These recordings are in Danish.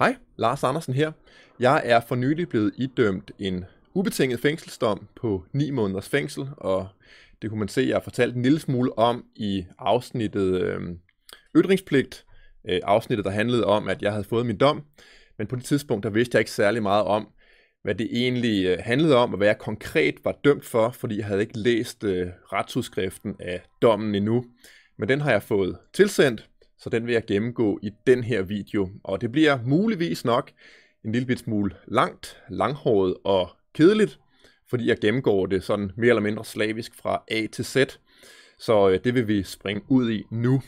Hej, Lars Andersen her. Jeg er for nylig blevet idømt en ubetinget fængselsdom på 9 måneders fængsel, og det kunne man se, jeg har fortalt en lille smule om i afsnittet øhm, Ytringspligt, øh, afsnittet, der handlede om, at jeg havde fået min dom, men på det tidspunkt, der vidste jeg ikke særlig meget om, hvad det egentlig øh, handlede om, og hvad jeg konkret var dømt for, fordi jeg havde ikke læst øh, retsudskriften af dommen endnu. Men den har jeg fået tilsendt, så den vil jeg gennemgå i den her video. Og det bliver muligvis nok en lille bit smule langt, langhåret og kedeligt, fordi jeg gennemgår det sådan mere eller mindre slavisk fra A til Z. Så øh, det vil vi springe ud i nu.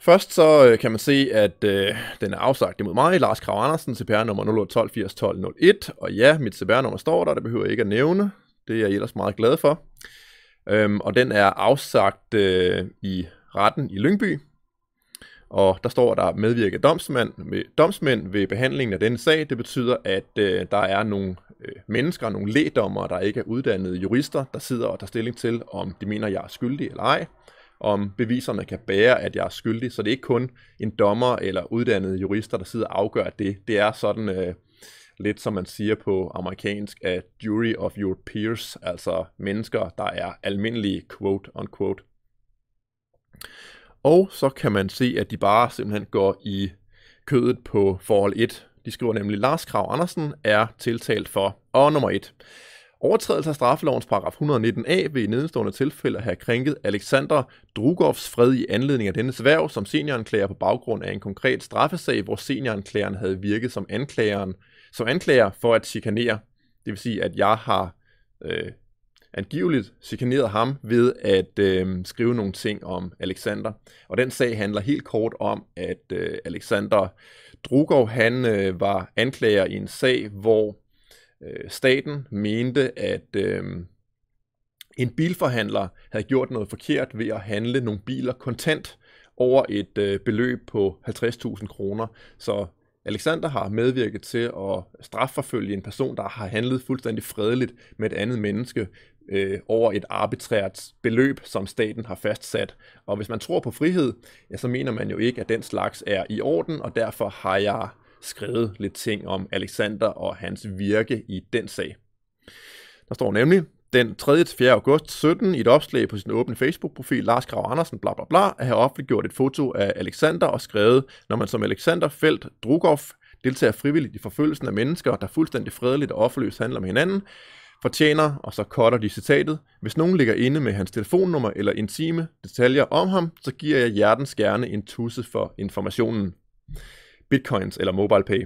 Først så øh, kan man se, at øh, den er afsagt imod mig, Lars Krav Andersen, CPR nummer 012801201. Og ja, mit CPR nummer står der, det behøver jeg ikke at nævne. Det er jeg ellers meget glad for. Øhm, og den er afsagt øh, i retten i Lyngby. Og der står, at der medvirker domsmænd ved, domsmænd ved behandlingen af denne sag. Det betyder, at øh, der er nogle øh, mennesker, nogle lægdommer, der ikke er uddannede jurister, der sidder og tager stilling til, om de mener, jeg er skyldig eller ej. Om beviserne kan bære, at jeg er skyldig. Så det er ikke kun en dommer eller uddannede jurister, der sidder og afgør det. Det er sådan... Øh, lidt som man siger på amerikansk, af jury of your peers, altså mennesker, der er almindelige quote unquote. Og så kan man se, at de bare simpelthen går i kødet på forhold 1. De skriver nemlig, Lars Krav Andersen er tiltalt for, og nummer 1. Overtrædelse af straffelovens paragraf 119a vil i nedenstående tilfælde have krænket Alexander Drugovs fred i anledning af dennes værv som senioranklager på baggrund af en konkret straffesag, hvor senioranklageren havde virket som anklageren som anklager for at chikanere. Det vil sige, at jeg har øh, angiveligt chikaneret ham ved at øh, skrive nogle ting om Alexander. Og den sag handler helt kort om, at øh, Alexander Drugov han øh, var anklager i en sag, hvor øh, staten mente, at øh, en bilforhandler havde gjort noget forkert ved at handle nogle biler kontant over et øh, beløb på 50.000 kroner. Så Alexander har medvirket til at strafforfølge en person, der har handlet fuldstændig fredeligt med et andet menneske øh, over et arbitrært beløb, som staten har fastsat. Og hvis man tror på frihed, ja, så mener man jo ikke, at den slags er i orden, og derfor har jeg skrevet lidt ting om Alexander og hans virke i den sag. Der står nemlig, den 3. til 4. august 17 i et opslag på sin åbne Facebook-profil, Lars Grav Andersen, bla bla bla, at have offentliggjort et foto af Alexander og skrevet, når man som Alexander Felt Drugov deltager frivilligt i forfølgelsen af mennesker, der fuldstændig fredeligt og offerløst handler med hinanden, fortjener, og så cutter de citatet, hvis nogen ligger inde med hans telefonnummer eller intime detaljer om ham, så giver jeg hjertens gerne en tusse for informationen. Bitcoins eller MobilePay.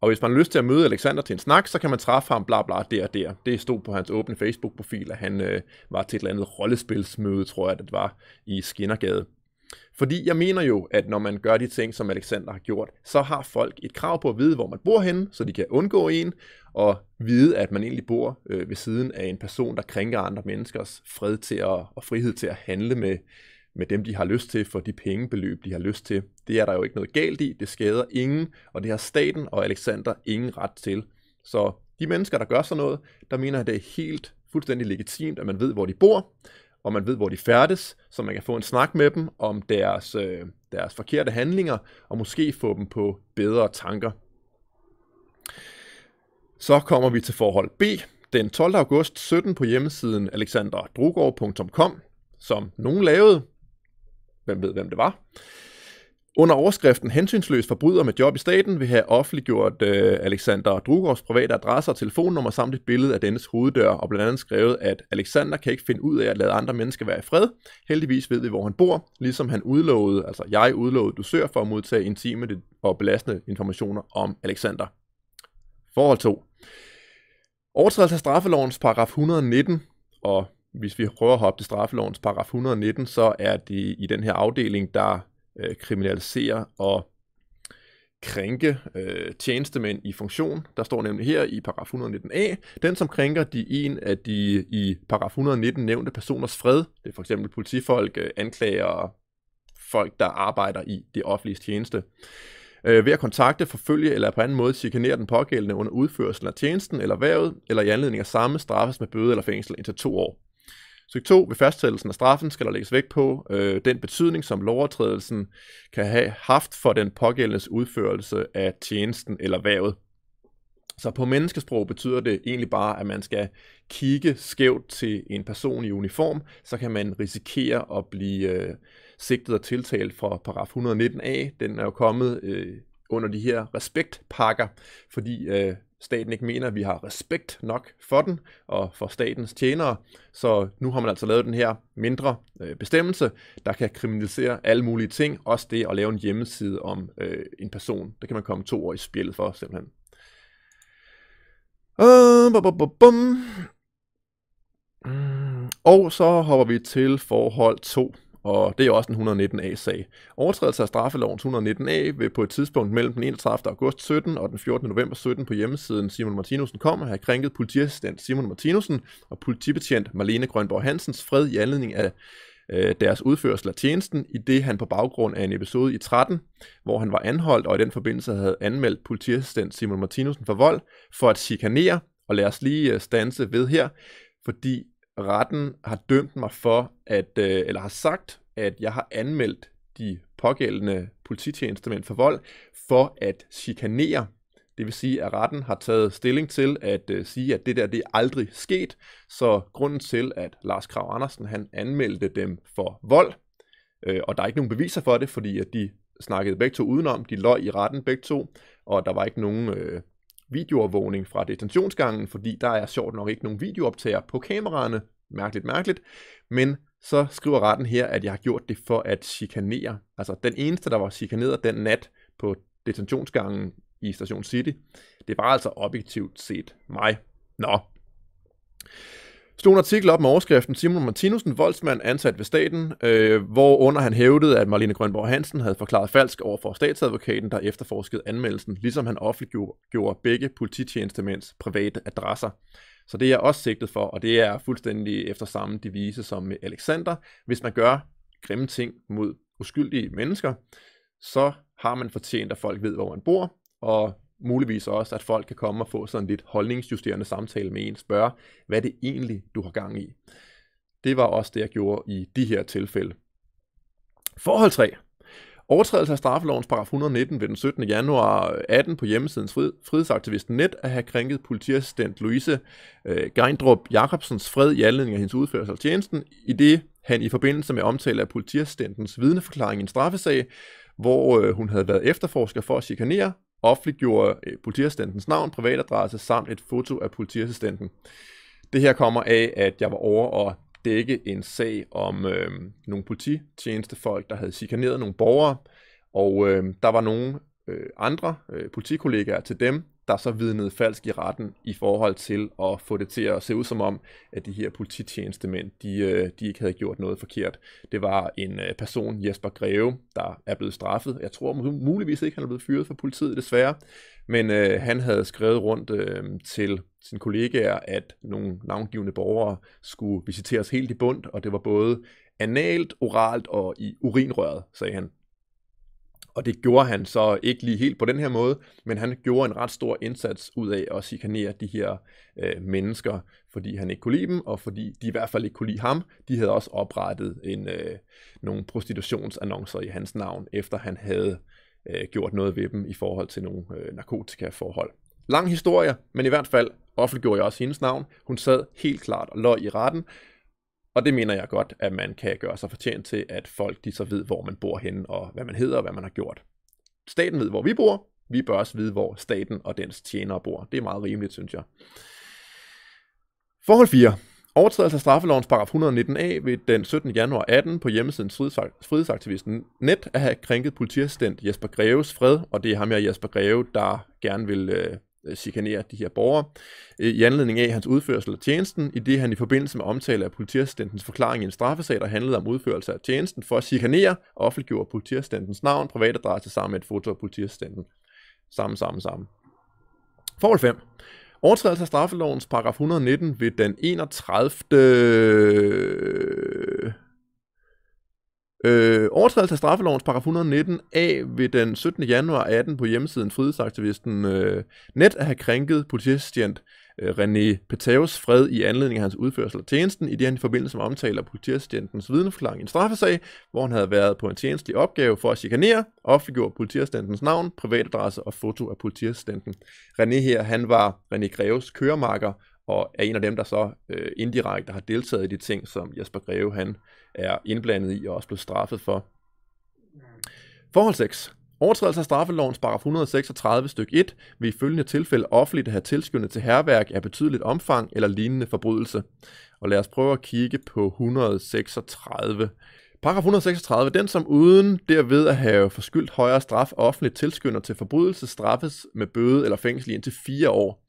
Og hvis man har lyst til at møde Alexander til en snak, så kan man træffe ham bla bla der og der. Det stod på hans åbne Facebook-profil, at han øh, var til et eller andet rollespilsmøde, tror jeg, det var, i Skinnergade. Fordi jeg mener jo, at når man gør de ting, som Alexander har gjort, så har folk et krav på at vide, hvor man bor henne, så de kan undgå en, og vide, at man egentlig bor øh, ved siden af en person, der krænker andre menneskers fred til at, og frihed til at handle med, med dem, de har lyst til for de pengebeløb, de har lyst til. Det er der jo ikke noget galt i, det skader ingen, og det har staten og Alexander ingen ret til. Så de mennesker, der gør sådan noget, der mener, at det er helt fuldstændig legitimt, at man ved, hvor de bor, og man ved, hvor de færdes, så man kan få en snak med dem om deres, øh, deres forkerte handlinger, og måske få dem på bedre tanker. Så kommer vi til forhold B. Den 12. august 17 på hjemmesiden alexanderdrugård.com, som nogen lavede, hvem ved, hvem det var. Under overskriften Hensynsløs forbryder med job i staten vil have offentliggjort øh, Alexander Drugovs private adresse og telefonnummer samt et billede af dennes hoveddør, og blandt andet skrevet, at Alexander kan ikke finde ud af at lade andre mennesker være i fred. Heldigvis ved vi, hvor han bor, ligesom han udlovede, altså jeg udlovede sørger for at modtage intime og belastende informationer om Alexander. Forhold 2. Overtrædelse af straffelovens paragraf 119 og hvis vi prøver at hoppe til straffelovens paragraf 119, så er det i den her afdeling, der øh, kriminaliserer og krænke øh, tjenestemænd i funktion. Der står nemlig her i paragraf 119a, den som krænker de en af de i paragraf 119 nævnte personers fred, det er for eksempel politifolk, øh, anklager folk, der arbejder i det offentlige tjeneste, øh, ved at kontakte, forfølge eller på anden måde chikanere den pågældende under udførelsen af tjenesten eller værvet, eller i anledning af samme straffes med bøde eller fængsel indtil to år. Stryk 2. Ved fastsættelsen af straffen skal der lægges vægt på øh, den betydning, som lovovertrædelsen kan have haft for den pågældendes udførelse af tjenesten eller vævet. Så på menneskesprog betyder det egentlig bare, at man skal kigge skævt til en person i uniform, så kan man risikere at blive øh, sigtet og tiltalt fra paragraf 119a. Den er jo kommet øh, under de her respektpakker, fordi øh, staten ikke mener, at vi har respekt nok for den og for statens tjenere. Så nu har man altså lavet den her mindre øh, bestemmelse, der kan kriminalisere alle mulige ting, også det at lave en hjemmeside om øh, en person. Det kan man komme to år i spillet for, simpelthen. Uh, bum, bum, bum. Mm, og så hopper vi til forhold 2 og det er også en 119a-sag. Overtrædelse af straffelovens 119a vil på et tidspunkt mellem den 31. august 17 og den 14. november 17 på hjemmesiden Simon kom og have krænket politiassistent Simon Martinussen og politibetjent Marlene Grønborg Hansens fred i anledning af øh, deres udførsel af tjenesten, i det han på baggrund af en episode i 13, hvor han var anholdt og i den forbindelse havde anmeldt politiassistent Simon Martinussen for vold, for at chikanere, og lad os lige øh, stanse ved her, fordi retten har dømt mig for, at, øh, eller har sagt, at jeg har anmeldt de pågældende polititjenestemænd for vold, for at chikanere. Det vil sige, at retten har taget stilling til at øh, sige, at det der, det er aldrig sket. Så grunden til, at Lars Krav Andersen, han anmeldte dem for vold, øh, og der er ikke nogen beviser for det, fordi at de snakkede begge to udenom, de løj i retten begge to, og der var ikke nogen, øh, videoovervågning fra detentionsgangen, fordi der er sjovt nok ikke nogen videooptager på kameraerne. Mærkeligt, mærkeligt. Men så skriver retten her, at jeg har gjort det for at chikanere. Altså den eneste, der var chikaneret den nat på detentionsgangen i Station City, det var altså objektivt set mig. Nå stod en artikel op med overskriften Simon Martinussen, voldsmand ansat ved staten, øh, hvor under han hævdede, at Marlene Grønborg Hansen havde forklaret falsk over for statsadvokaten, der efterforskede anmeldelsen, ligesom han offentliggjorde begge polititjenestemænds private adresser. Så det er jeg også sigtet for, og det er fuldstændig efter samme devise som med Alexander. Hvis man gør grimme ting mod uskyldige mennesker, så har man fortjent, at folk ved, hvor man bor, og muligvis også, at folk kan komme og få sådan lidt holdningsjusterende samtale med en, spørge, hvad det egentlig, du har gang i. Det var også det, jeg gjorde i de her tilfælde. Forhold 3. Overtrædelse af straffelovens paragraf 119 ved den 17. januar 18 på hjemmesidens frid, Net at have krænket politiassistent Louise øh, Geindrup Jacobsens fred i anledning af hendes udførelse af tjenesten, i det han i forbindelse med omtale af politiassistentens vidneforklaring i en straffesag, hvor øh, hun havde været efterforsker for at chikanere, offentliggjorde øh, politiassistentens navn, privatadresse samt et foto af politiassistenten. Det her kommer af, at jeg var over og dække en sag om øh, nogle polititjenestefolk, der havde chikaneret nogle borgere, og øh, der var nogle øh, andre øh, politikollegaer til dem, der så vidnede falsk i retten i forhold til at få det til at se ud som om, at de her polititjenestemænd, de, øh, de ikke havde gjort noget forkert. Det var en øh, person, Jesper Greve, der er blevet straffet. Jeg tror muligvis ikke, han er blevet fyret fra politiet, desværre. Men øh, han havde skrevet rundt øh, til sine kollegaer, at nogle navngivende borgere skulle visiteres helt i bund, og det var både analt, oralt og i urinrøret, sagde han. Og det gjorde han så ikke lige helt på den her måde, men han gjorde en ret stor indsats ud af at chikanere de her øh, mennesker, fordi han ikke kunne lide dem, og fordi de i hvert fald ikke kunne lide ham. De havde også oprettet en, øh, nogle prostitutionsannoncer i hans navn, efter han havde øh, gjort noget ved dem i forhold til nogle øh, narkotikaforhold. Lang historie, men i hvert fald offentliggjorde jeg også hendes navn. Hun sad helt klart og løg i retten, og det mener jeg godt, at man kan gøre sig fortjent til, at folk de så ved, hvor man bor henne, og hvad man hedder, og hvad man har gjort. Staten ved, hvor vi bor. Vi bør også vide, hvor staten og dens tjenere bor. Det er meget rimeligt, synes jeg. Forhold 4. Overtrædelse af straffelovens paragraf 119a ved den 17. januar 18 på hjemmesiden Frihedsaktivisten Net at have krænket politiassistent Jesper Greves fred, og det er ham her Jesper Greve, der gerne vil øh, Øh, chikanerer de her borgere, øh, i anledning af hans udførsel af tjenesten, i det han i forbindelse med omtale af politiassistentens forklaring i en straffesag, der handlede om udførelse af tjenesten for at chikanere, offentliggjorde politiassistentens navn, privatadresse sammen med et foto af politiassistenten. Sammen, sammen, sammen. Forhold 5. Overtrædelse af straffelovens paragraf 119 ved den 31. Øh, overtrædelse af straffelovens paragraf 119a ved den 17. januar 18 på hjemmesiden frihedsaktivisten øh, net at have krænket politistjent øh, René Petaus fred i anledning af hans udførsel af tjenesten, i det han i forbindelse med omtaler politiastjentens vidneforklaring i en straffesag, hvor han havde været på en tjenestlig opgave for at chikanere, offentliggjorde politiastjentens navn, privatadresse og foto af politiastjenten. René her, han var René Greves køremarker, og er en af dem, der så øh, indirekte har deltaget i de ting, som Jesper Greve han er indblandet i og også blevet straffet for. Forhold 6. Overtrædelse af straffelovens paragraf 136 styk 1 vil i følgende tilfælde offentligt have tilskyndet til herværk af betydeligt omfang eller lignende forbrydelse. Og lad os prøve at kigge på 136. Paragraf 136. Den, som uden derved at have forskyldt højere straf offentligt tilskynder til forbrydelse, straffes med bøde eller fængsel i indtil fire år.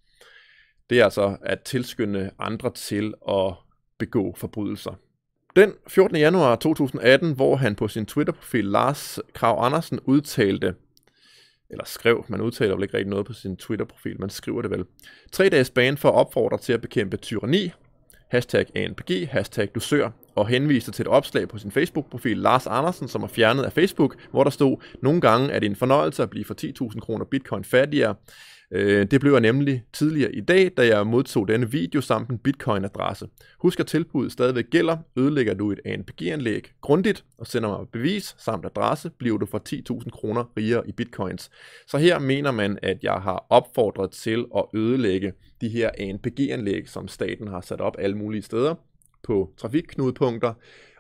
Det er altså at tilskynde andre til at begå forbrydelser. Den 14. januar 2018, hvor han på sin Twitter-profil Lars Krav Andersen udtalte, eller skrev, man udtaler vel ikke rigtig noget på sin Twitter-profil, man skriver det vel. Tre dages ban for at opfordre til at bekæmpe tyranni, hashtag ANPG, hashtag dusør, og henviste til et opslag på sin Facebook-profil Lars Andersen, som er fjernet af Facebook, hvor der stod, nogle gange er det en fornøjelse at blive for 10.000 kroner bitcoin fattigere. Øh, det blev jeg nemlig tidligere i dag, da jeg modtog denne video samt en bitcoin-adresse. Husk at tilbuddet stadigvæk gælder, ødelægger du et ANPG-anlæg grundigt og sender mig bevis samt adresse, bliver du for 10.000 kroner rigere i bitcoins. Så her mener man, at jeg har opfordret til at ødelægge de her ANPG-anlæg, som staten har sat op alle mulige steder på trafikknudepunkter,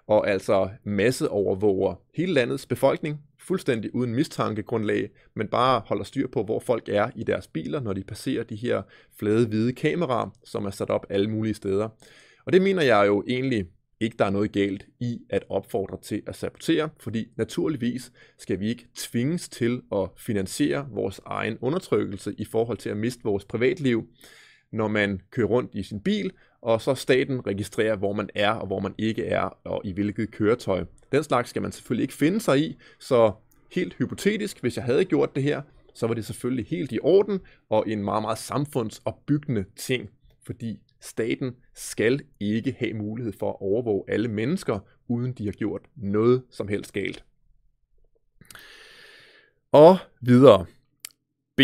og altså masseovervåger hele landets befolkning fuldstændig uden mistankegrundlag, men bare holder styr på, hvor folk er i deres biler, når de passerer de her flade hvide kameraer, som er sat op alle mulige steder. Og det mener jeg jo egentlig ikke, der er noget galt i at opfordre til at sabotere, fordi naturligvis skal vi ikke tvinges til at finansiere vores egen undertrykkelse i forhold til at miste vores privatliv. Når man kører rundt i sin bil, og så staten registrerer, hvor man er og hvor man ikke er, og i hvilket køretøj. Den slags skal man selvfølgelig ikke finde sig i, så helt hypotetisk, hvis jeg havde gjort det her, så var det selvfølgelig helt i orden og en meget, meget samfundsopbyggende ting, fordi staten skal ikke have mulighed for at overvåge alle mennesker, uden de har gjort noget som helst galt. Og videre. B.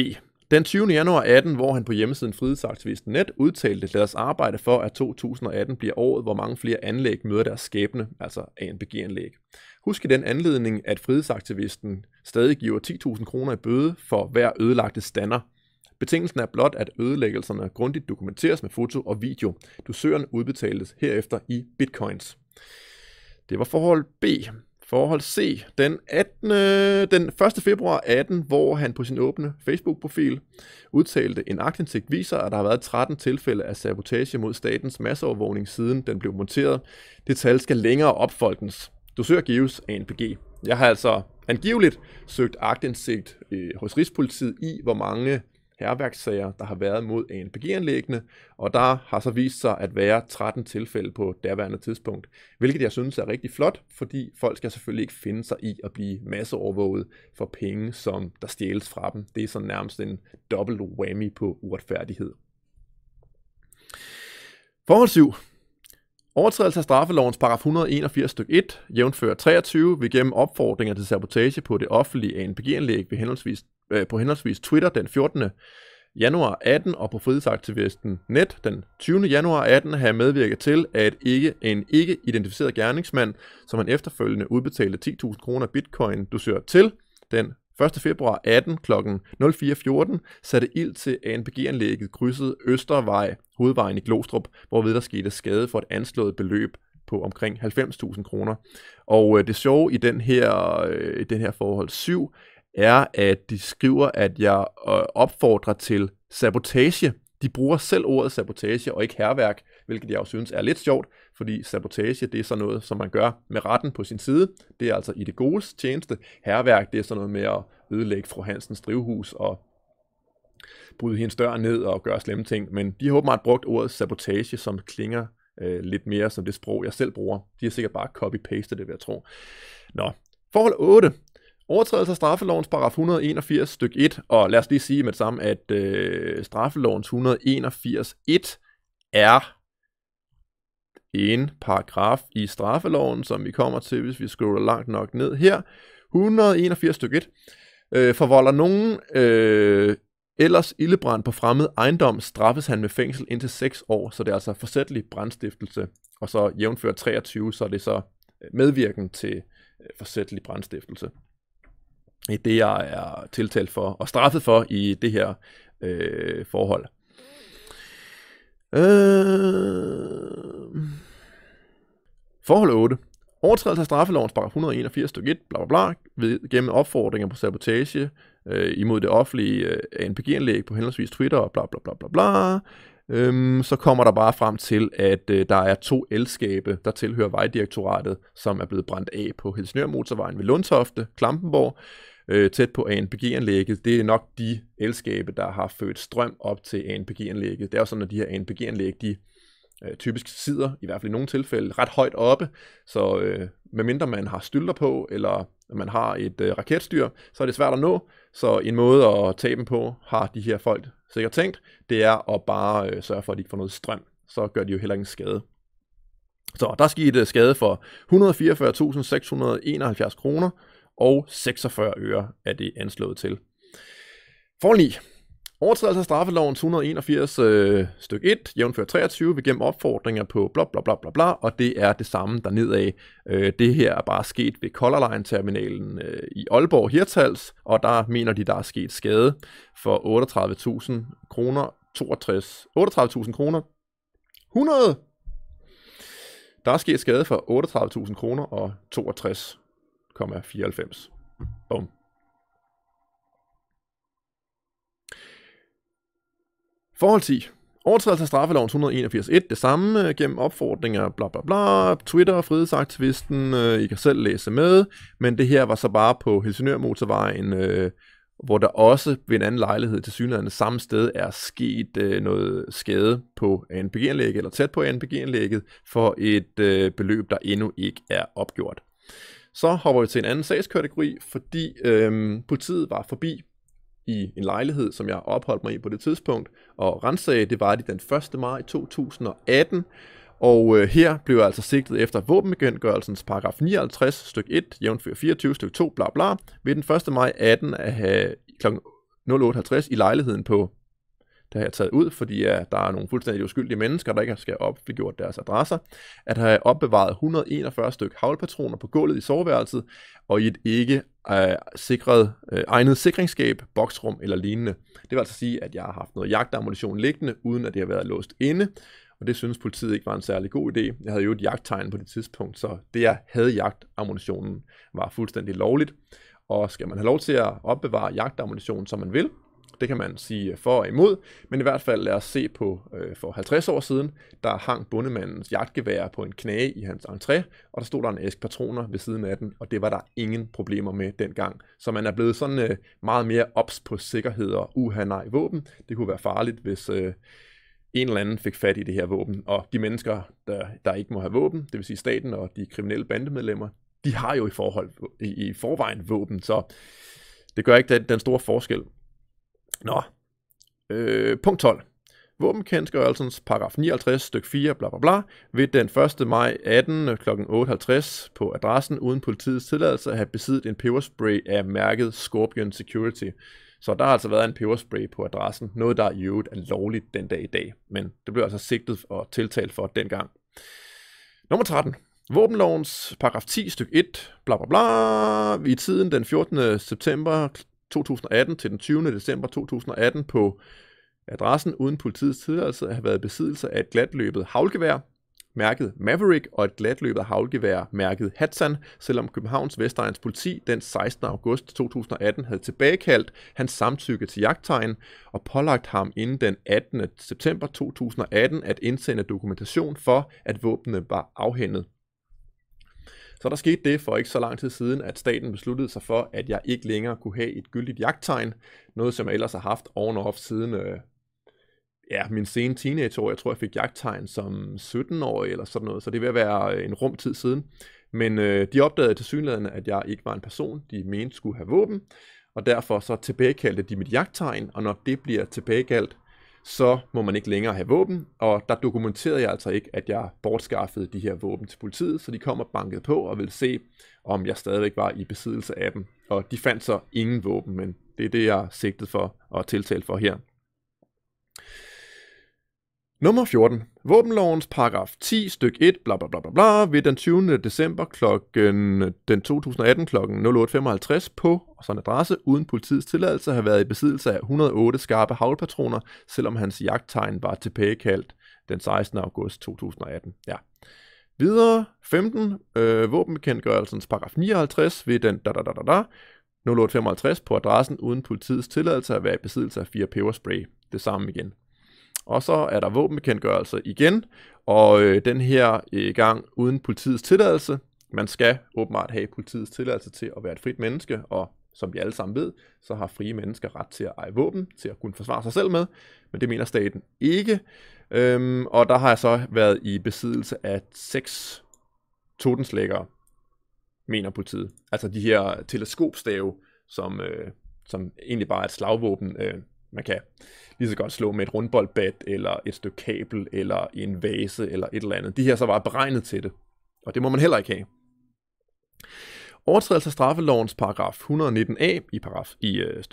Den 20. januar 18, hvor han på hjemmesiden Frihedsaktivisten udtalte, at deres arbejde for, at 2018 bliver året, hvor mange flere anlæg møder deres skæbne, altså ANPG-anlæg. Husk i den anledning, at frihedsaktivisten stadig giver 10.000 kroner i bøde for hver ødelagte stander. Betingelsen er blot, at ødelæggelserne grundigt dokumenteres med foto og video. Dusøren udbetales herefter i bitcoins. Det var forhold B. Forhold C, den, 18, øh, den 1. februar 18, hvor han på sin åbne Facebook-profil udtalte, en aktindsigt viser, at der har været 13 tilfælde af sabotage mod statens masseovervågning siden den blev monteret. Det tal skal længere op, folkens. Du søger gives ANPG. Jeg har altså angiveligt søgt aktindsigt øh, hos Rigspolitiet i, hvor mange herværkssager, der har været mod ANPG-anlæggene, og der har så vist sig at være 13 tilfælde på derværende tidspunkt, hvilket jeg synes er rigtig flot, fordi folk skal selvfølgelig ikke finde sig i at blive masseovervåget for penge, som der stjæles fra dem. Det er sådan nærmest en dobbelt whammy på uretfærdighed. Forhold 7. Overtrædelse af straffelovens paragraf 181 stykke 1, jævnfører 23, vil gennem opfordringer til sabotage på det offentlige ANPG-anlæg ved henholdsvis øh, på henholdsvis Twitter den 14. januar 18 og på frihedsaktivisten Net den 20. januar 18 have medvirket til, at ikke en ikke-identificeret gerningsmand, som han efterfølgende udbetalte 10.000 kroner bitcoin du søger til, den 1. februar 18 kl. 04.14 satte ild til ANPG-anlægget krydset Østervej, hovedvejen i Glostrup, hvorved der skete skade for et anslået beløb på omkring 90.000 kroner. Og øh, det sjove i den her, øh, i den her forhold 7 er, at de skriver, at jeg øh, opfordrer til sabotage. De bruger selv ordet sabotage og ikke herværk, hvilket jeg også synes er lidt sjovt, fordi sabotage, det er sådan noget, som man gør med retten på sin side. Det er altså i det godes tjeneste. Herværk, det er sådan noget med at ødelægge fru Hansens drivhus og bryde hendes dør ned og gøre slemme ting. Men de har åbenbart brugt ordet sabotage, som klinger øh, lidt mere som det sprog, jeg selv bruger. De har sikkert bare copy-pastet det, vil jeg tro. Nå, forhold 8. Overtrædelse af straffelovens paragraf 181 styk 1, og lad os lige sige med det samme, at øh, straffelovens 181 1 er en paragraf i straffeloven, som vi kommer til, hvis vi scroller langt nok ned her. 181 styk 1 øh, forvolder nogen øh, ellers ildebrand på fremmed ejendom, straffes han med fængsel indtil 6 år, så det er altså forsætlig brandstiftelse. Og så jævnfører 23, så er det så øh, medvirken til øh, forsætlig brandstiftelse det jeg er tiltalt for og straffet for i det her øh, forhold. Øh... Forhold 8. Overtrædelse af straffelovens paragraf 181 stykke 1, bla bla bla, ved, gennem opfordringer på sabotage øh, imod det offentlige øh, ANPG-anlæg på henholdsvis Twitter og bla bla bla bla bla. Øhm, så kommer der bare frem til, at øh, der er to elskabe, der tilhører Vejdirektoratet, som er blevet brændt af på Helsingør Motorvejen ved Lundtofte, Klampenborg øh, tæt på ANPG-anlægget, det er nok de elskabe, der har ført strøm op til ANPG-anlægget. Det er jo sådan, at de her ANPG-anlæg, de øh, typisk sidder, i hvert fald i nogle tilfælde, ret højt oppe, så øh, medmindre man har stylter på, eller man har et øh, raketstyr, så er det svært at nå, så en måde at tage dem på, har de her folk sikkert tænkt, det er at bare øh, sørge for, at de ikke får noget strøm, så gør de jo heller ingen skade. Så der skete øh, skade for 144.671 kroner, og 46 øre er det anslået til. For 9. Overtrædelse af straffelovens 181 øh, stykke 1, jævnført 23, ved gennem opfordringer på bla bla bla bla bla, og det er det samme der af. Øh, det her er bare sket ved Colorline-terminalen øh, i Aalborg Hirtals, og der mener de, der er sket skade for 38.000 kroner 62, 38.000 kroner 100. Der er sket skade for 38.000 kroner og 62 0,94. Bum. Forhold 10. Overtrædelse af straffeloven 181.1, det samme, øh, gennem opfordringer, bla bla bla, Twitter, frihedsaktivisten, øh, I kan selv læse med, men det her var så bare på Helsingør Motorvejen, øh, hvor der også ved en anden lejlighed til synligheden samme sted er sket øh, noget skade på ANPG-anlægget, eller tæt på ANPG-anlægget, for et øh, beløb, der endnu ikke er opgjort. Så hopper vi til en anden sagskategori, fordi øhm, politiet var forbi i en lejlighed, som jeg opholdt mig i på det tidspunkt, og rensage, det var det den 1. maj 2018, og øh, her blev jeg altså sigtet efter våbenbegyndgørelsens paragraf 59 styk 1, jævnfører 24 styk 2, bla bla, ved den 1. maj 18 at have kl. 08.50 i lejligheden på det har jeg taget ud, fordi at der er nogle fuldstændig uskyldige mennesker, der ikke skal have opgjort deres adresser, at have opbevaret 141 stykker havlpatroner på gulvet i soveværelset, og i et ikke øh, sikret, øh, egnet sikringsskab, boksrum eller lignende. Det vil altså sige, at jeg har haft noget jagtammunition liggende, uden at det har været låst inde, og det synes politiet ikke var en særlig god idé. Jeg havde jo et jagttegn på det tidspunkt, så det, jeg havde jagtammunitionen, var fuldstændig lovligt. Og skal man have lov til at opbevare jagtammunition, som man vil, det kan man sige for og imod, men i hvert fald lad os se på øh, for 50 år siden, der hang bundemandens jagtgevær på en knage i hans entré, og der stod der en æske patroner ved siden af den, og det var der ingen problemer med dengang. Så man er blevet sådan øh, meget mere ops på sikkerhed og uha nej våben. Det kunne være farligt, hvis øh, en eller anden fik fat i det her våben, og de mennesker, der, der ikke må have våben, det vil sige staten og de kriminelle bandemedlemmer, de har jo i, forhold, i, i forvejen våben, så det gør ikke den, den store forskel. Nå. Øh, punkt 12. Våbenkendtgørelsens paragraf 59 stykke 4 bla bla bla ved den 1. maj 18 kl. 8.50 på adressen uden politiets tilladelse at have besiddet en peberspray af mærket Scorpion Security. Så der har altså været en peberspray på adressen, noget der i øvrigt er lovligt den dag i dag, men det blev altså sigtet og tiltalt for dengang. Nummer 13. Våbenlovens paragraf 10 stykke 1, bla bla bla, i tiden den 14. september 2018 til den 20. december 2018 på adressen uden politiets tilladelse at have været besiddelse af et glatløbet havlgevær mærket Maverick og et glatløbet havlgevær mærket Hatsan, selvom Københavns Vestegns politi den 16. august 2018 havde tilbagekaldt hans samtykke til jagttegn og pålagt ham inden den 18. september 2018 at indsende dokumentation for, at våbnene var afhændet så der skete det for ikke så lang tid siden, at staten besluttede sig for, at jeg ikke længere kunne have et gyldigt jagttegn. Noget, som jeg ellers har haft on off siden øh, ja, min sene teenageår. Jeg tror, jeg fik jagttegn som 17-årig eller sådan noget, så det er ved at være øh, en rum tid siden. Men øh, de opdagede til synligheden, at jeg ikke var en person, de mente skulle have våben, og derfor så tilbagekaldte de mit jagttegn, og når det bliver tilbagekaldt, så må man ikke længere have våben, og der dokumenterede jeg altså ikke, at jeg bortskaffede de her våben til politiet, så de kom og bankede på og ville se, om jeg stadigvæk var i besiddelse af dem. Og de fandt så ingen våben, men det er det, jeg sigtede for og tiltalte for her. Nummer 14. Våbenlovens paragraf 10 styk 1 bla bla bla bla bla ved den 20. december klokken den 2018 kl. 08.55 på og sådan adresse uden politiets tilladelse have været i besiddelse af 108 skarpe havlpatroner, selvom hans jagttegn var tilbagekaldt den 16. august 2018. Ja. Videre 15. Øh, våbenbekendtgørelsens paragraf 59 ved den da da da da da 0855 på adressen uden politiets tilladelse at være i besiddelse af fire peberspray. Det samme igen. Og så er der våbenbekendtgørelse igen, og øh, den her øh, gang uden politiets tilladelse. Man skal åbenbart have politiets tilladelse til at være et frit menneske, og som vi alle sammen ved, så har frie mennesker ret til at eje våben, til at kunne forsvare sig selv med, men det mener staten ikke. Øhm, og der har jeg så været i besiddelse af seks totenslæggere, mener politiet. Altså de her teleskopstave, som, øh, som egentlig bare er et slagvåben, øh, man kan lige så godt slå med et rundboldbat, eller et stykke kabel, eller en vase, eller et eller andet. De her så var beregnet til det, og det må man heller ikke have. Overtrædelse af straffelovens paragraf 119a i paragraf i øh,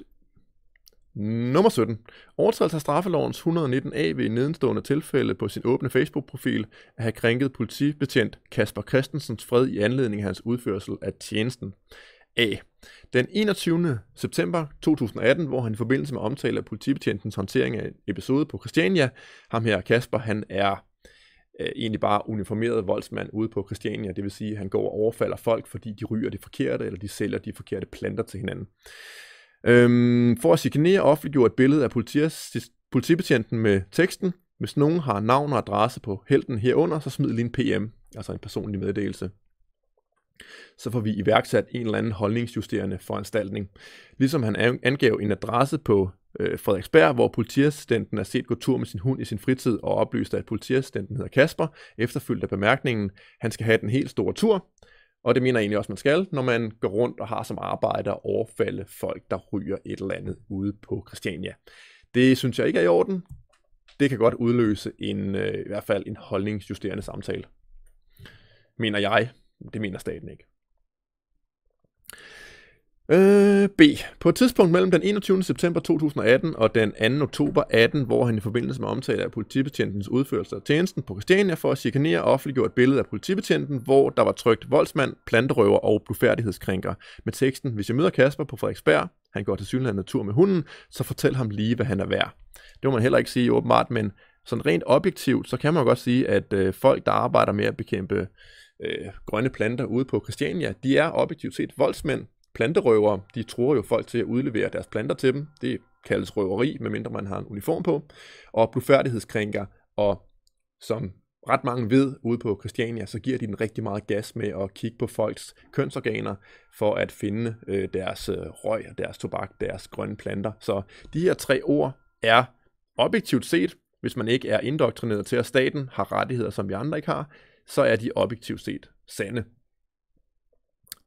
Nummer 17. Overtrædelse af straffelovens 119a ved i nedenstående tilfælde på sin åbne Facebook-profil at have krænket politibetjent Kasper Christensens fred i anledning af hans udførsel af tjenesten. A. Den 21. september 2018, hvor han i forbindelse med omtale af politibetjentens håndtering af en episode på Christiania, ham her Kasper, han er øh, egentlig bare uniformeret voldsmand ude på Christiania, det vil sige, at han går og overfalder folk, fordi de ryger det forkerte, eller de sælger de forkerte planter til hinanden. Øhm, for at signere offentliggjorde et billede af politibetjenten med teksten, hvis nogen har navn og adresse på helten herunder, så smid lige en PM, altså en personlig meddelelse så får vi iværksat en eller anden holdningsjusterende foranstaltning. Ligesom han angav en adresse på øh, Frederiksberg, hvor politiassistenten er set gå tur med sin hund i sin fritid og oplyste, at politiassistenten hedder Kasper, efterfølgt af bemærkningen, han skal have den helt store tur. Og det mener jeg egentlig også, man skal, når man går rundt og har som arbejde at overfalde folk, der ryger et eller andet ude på Christiania. Det synes jeg ikke er i orden. Det kan godt udløse en, øh, i hvert fald en holdningsjusterende samtale. Mener jeg, det mener staten ikke. Øh, B. På et tidspunkt mellem den 21. september 2018 og den 2. oktober 18, hvor han i forbindelse med omtale af politibetjentens udførelse af tjenesten på Christiania for at chikanere offentliggjort et billede af politibetjenten, hvor der var trygt voldsmand, planterøver og blufærdighedskrænker. Med teksten, hvis jeg møder Kasper på Frederiksberg, han går til synligheden tur med hunden, så fortæl ham lige, hvad han er værd. Det må man heller ikke sige åbenbart, men sådan rent objektivt, så kan man godt sige, at øh, folk, der arbejder med at bekæmpe øh, grønne planter ude på Christiania, de er objektivt set voldsmænd, planterøvere. De tror jo folk til at udlevere deres planter til dem. Det kaldes røveri, medmindre man har en uniform på. Og blufærdighedskrænker, og som ret mange ved ude på Christiania, så giver de den rigtig meget gas med at kigge på folks kønsorganer for at finde øh, deres øh, røg, deres tobak, deres grønne planter. Så de her tre ord er objektivt set, hvis man ikke er indoktrineret til, at staten har rettigheder, som vi andre ikke har, så er de objektivt set sande.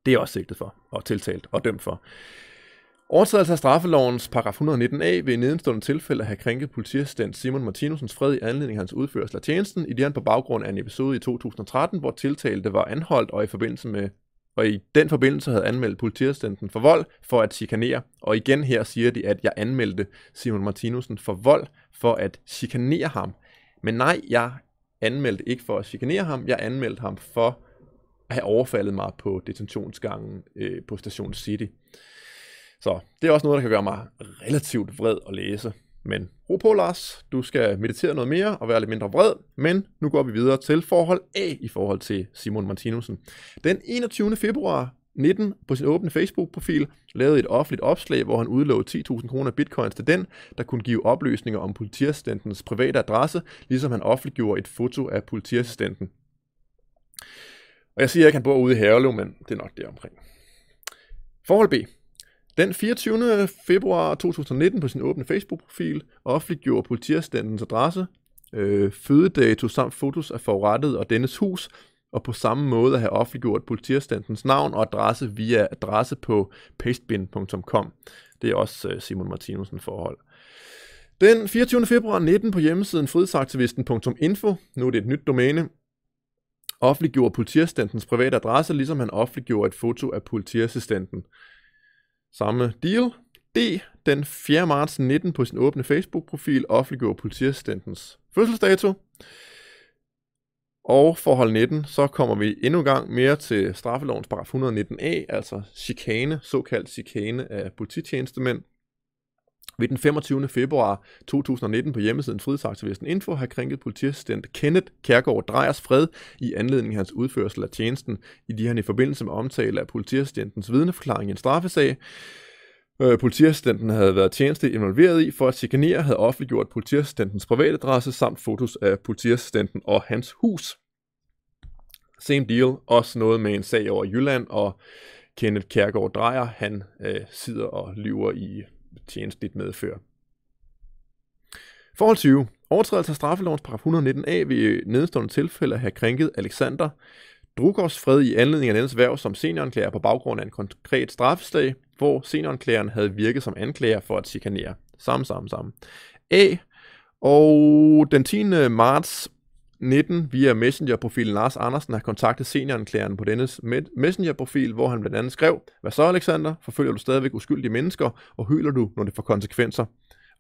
Det er også sigtet for, og tiltalt og dømt for. Overtrædelse af straffelovens paragraf 119a vil i nedenstående tilfælde have krænket politiassistent Simon Martinusens fred i anledning af hans udførsel af tjenesten, i det han på baggrund af en episode i 2013, hvor tiltalte var anholdt og i forbindelse med og i den forbindelse havde anmeldt politiassistenten for vold for at chikanere. Og igen her siger de, at jeg anmeldte Simon Martinusen for vold for at chikanere ham. Men nej, jeg anmeldte ikke for at chikanere ham, jeg anmeldte ham for at have overfaldet mig på detentionsgangen øh, på Station City. Så det er også noget, der kan gøre mig relativt vred at læse. Men ro på, Lars. Du skal meditere noget mere og være lidt mindre vred. Men nu går vi videre til forhold A i forhold til Simon Martinussen. Den 21. februar 19 på sin åbne Facebook-profil lavede et offentligt opslag, hvor han udlovede 10.000 kroner bitcoins til den, der kunne give oplysninger om politiassistentens private adresse, ligesom han offentliggjorde et foto af politiassistenten. Og jeg siger ikke, at han bor ude i Herlev, men det er nok der omkring. Forhold B. Den 24. februar 2019 på sin åbne Facebook-profil offentliggjorde politiassistentens adresse, øh, fødedato samt fotos af forurettet og dennes hus, og på samme måde have offentliggjort politiastandens navn og adresse via adresse på pastebin.com. Det er også øh, Simon Martinusen forhold. Den 24. februar 19 på hjemmesiden fridsaktivisten.info, nu er det et nyt domæne, offentliggjorde politiassistentens private adresse, ligesom han offentliggjorde et foto af politiassistenten. Samme deal. D. Den 4. marts 19 på sin åbne Facebook-profil offentliggjorde politiassistentens fødselsdato. Og for hold 19, så kommer vi endnu en gang mere til straffelovens paragraf 119a, altså chikane, såkaldt chikane af polititjenestemænd. Ved den 25. februar 2019 på hjemmesiden Fridsaktivisten Info har krænket politiassistent Kenneth Kærgaard Drejers fred i anledning af hans udførsel af tjenesten, i de han i forbindelse med omtale af politiassistentens vidneforklaring i en straffesag øh, politiassistenten havde været tjeneste involveret i for at chikanere, havde offentliggjort politiassistentens private adresse samt fotos af politiassistenten og hans hus. Same deal, også noget med en sag over Jylland, og Kenneth Kærgaard Drejer, han øh, sidder og lyver i tjenestligt medfør. Forhold 20. Overtrædelse af straffelovens paragraf 119a vil nedstående tilfælde have krænket Alexander Drukovs fred i anledning af dennes værv som senioranklager på baggrund af en konkret straffeslag, hvor senioranklageren havde virket som anklager for at chikanere. Samme, samme, samme. A. Og den 10. marts 19 via Messenger-profilen Lars Andersen har kontaktet senioranklageren på dennes Messenger-profil, hvor han blandt andet skrev, hvad så Alexander, forfølger du stadigvæk uskyldige mennesker, og hylder du, når det får konsekvenser?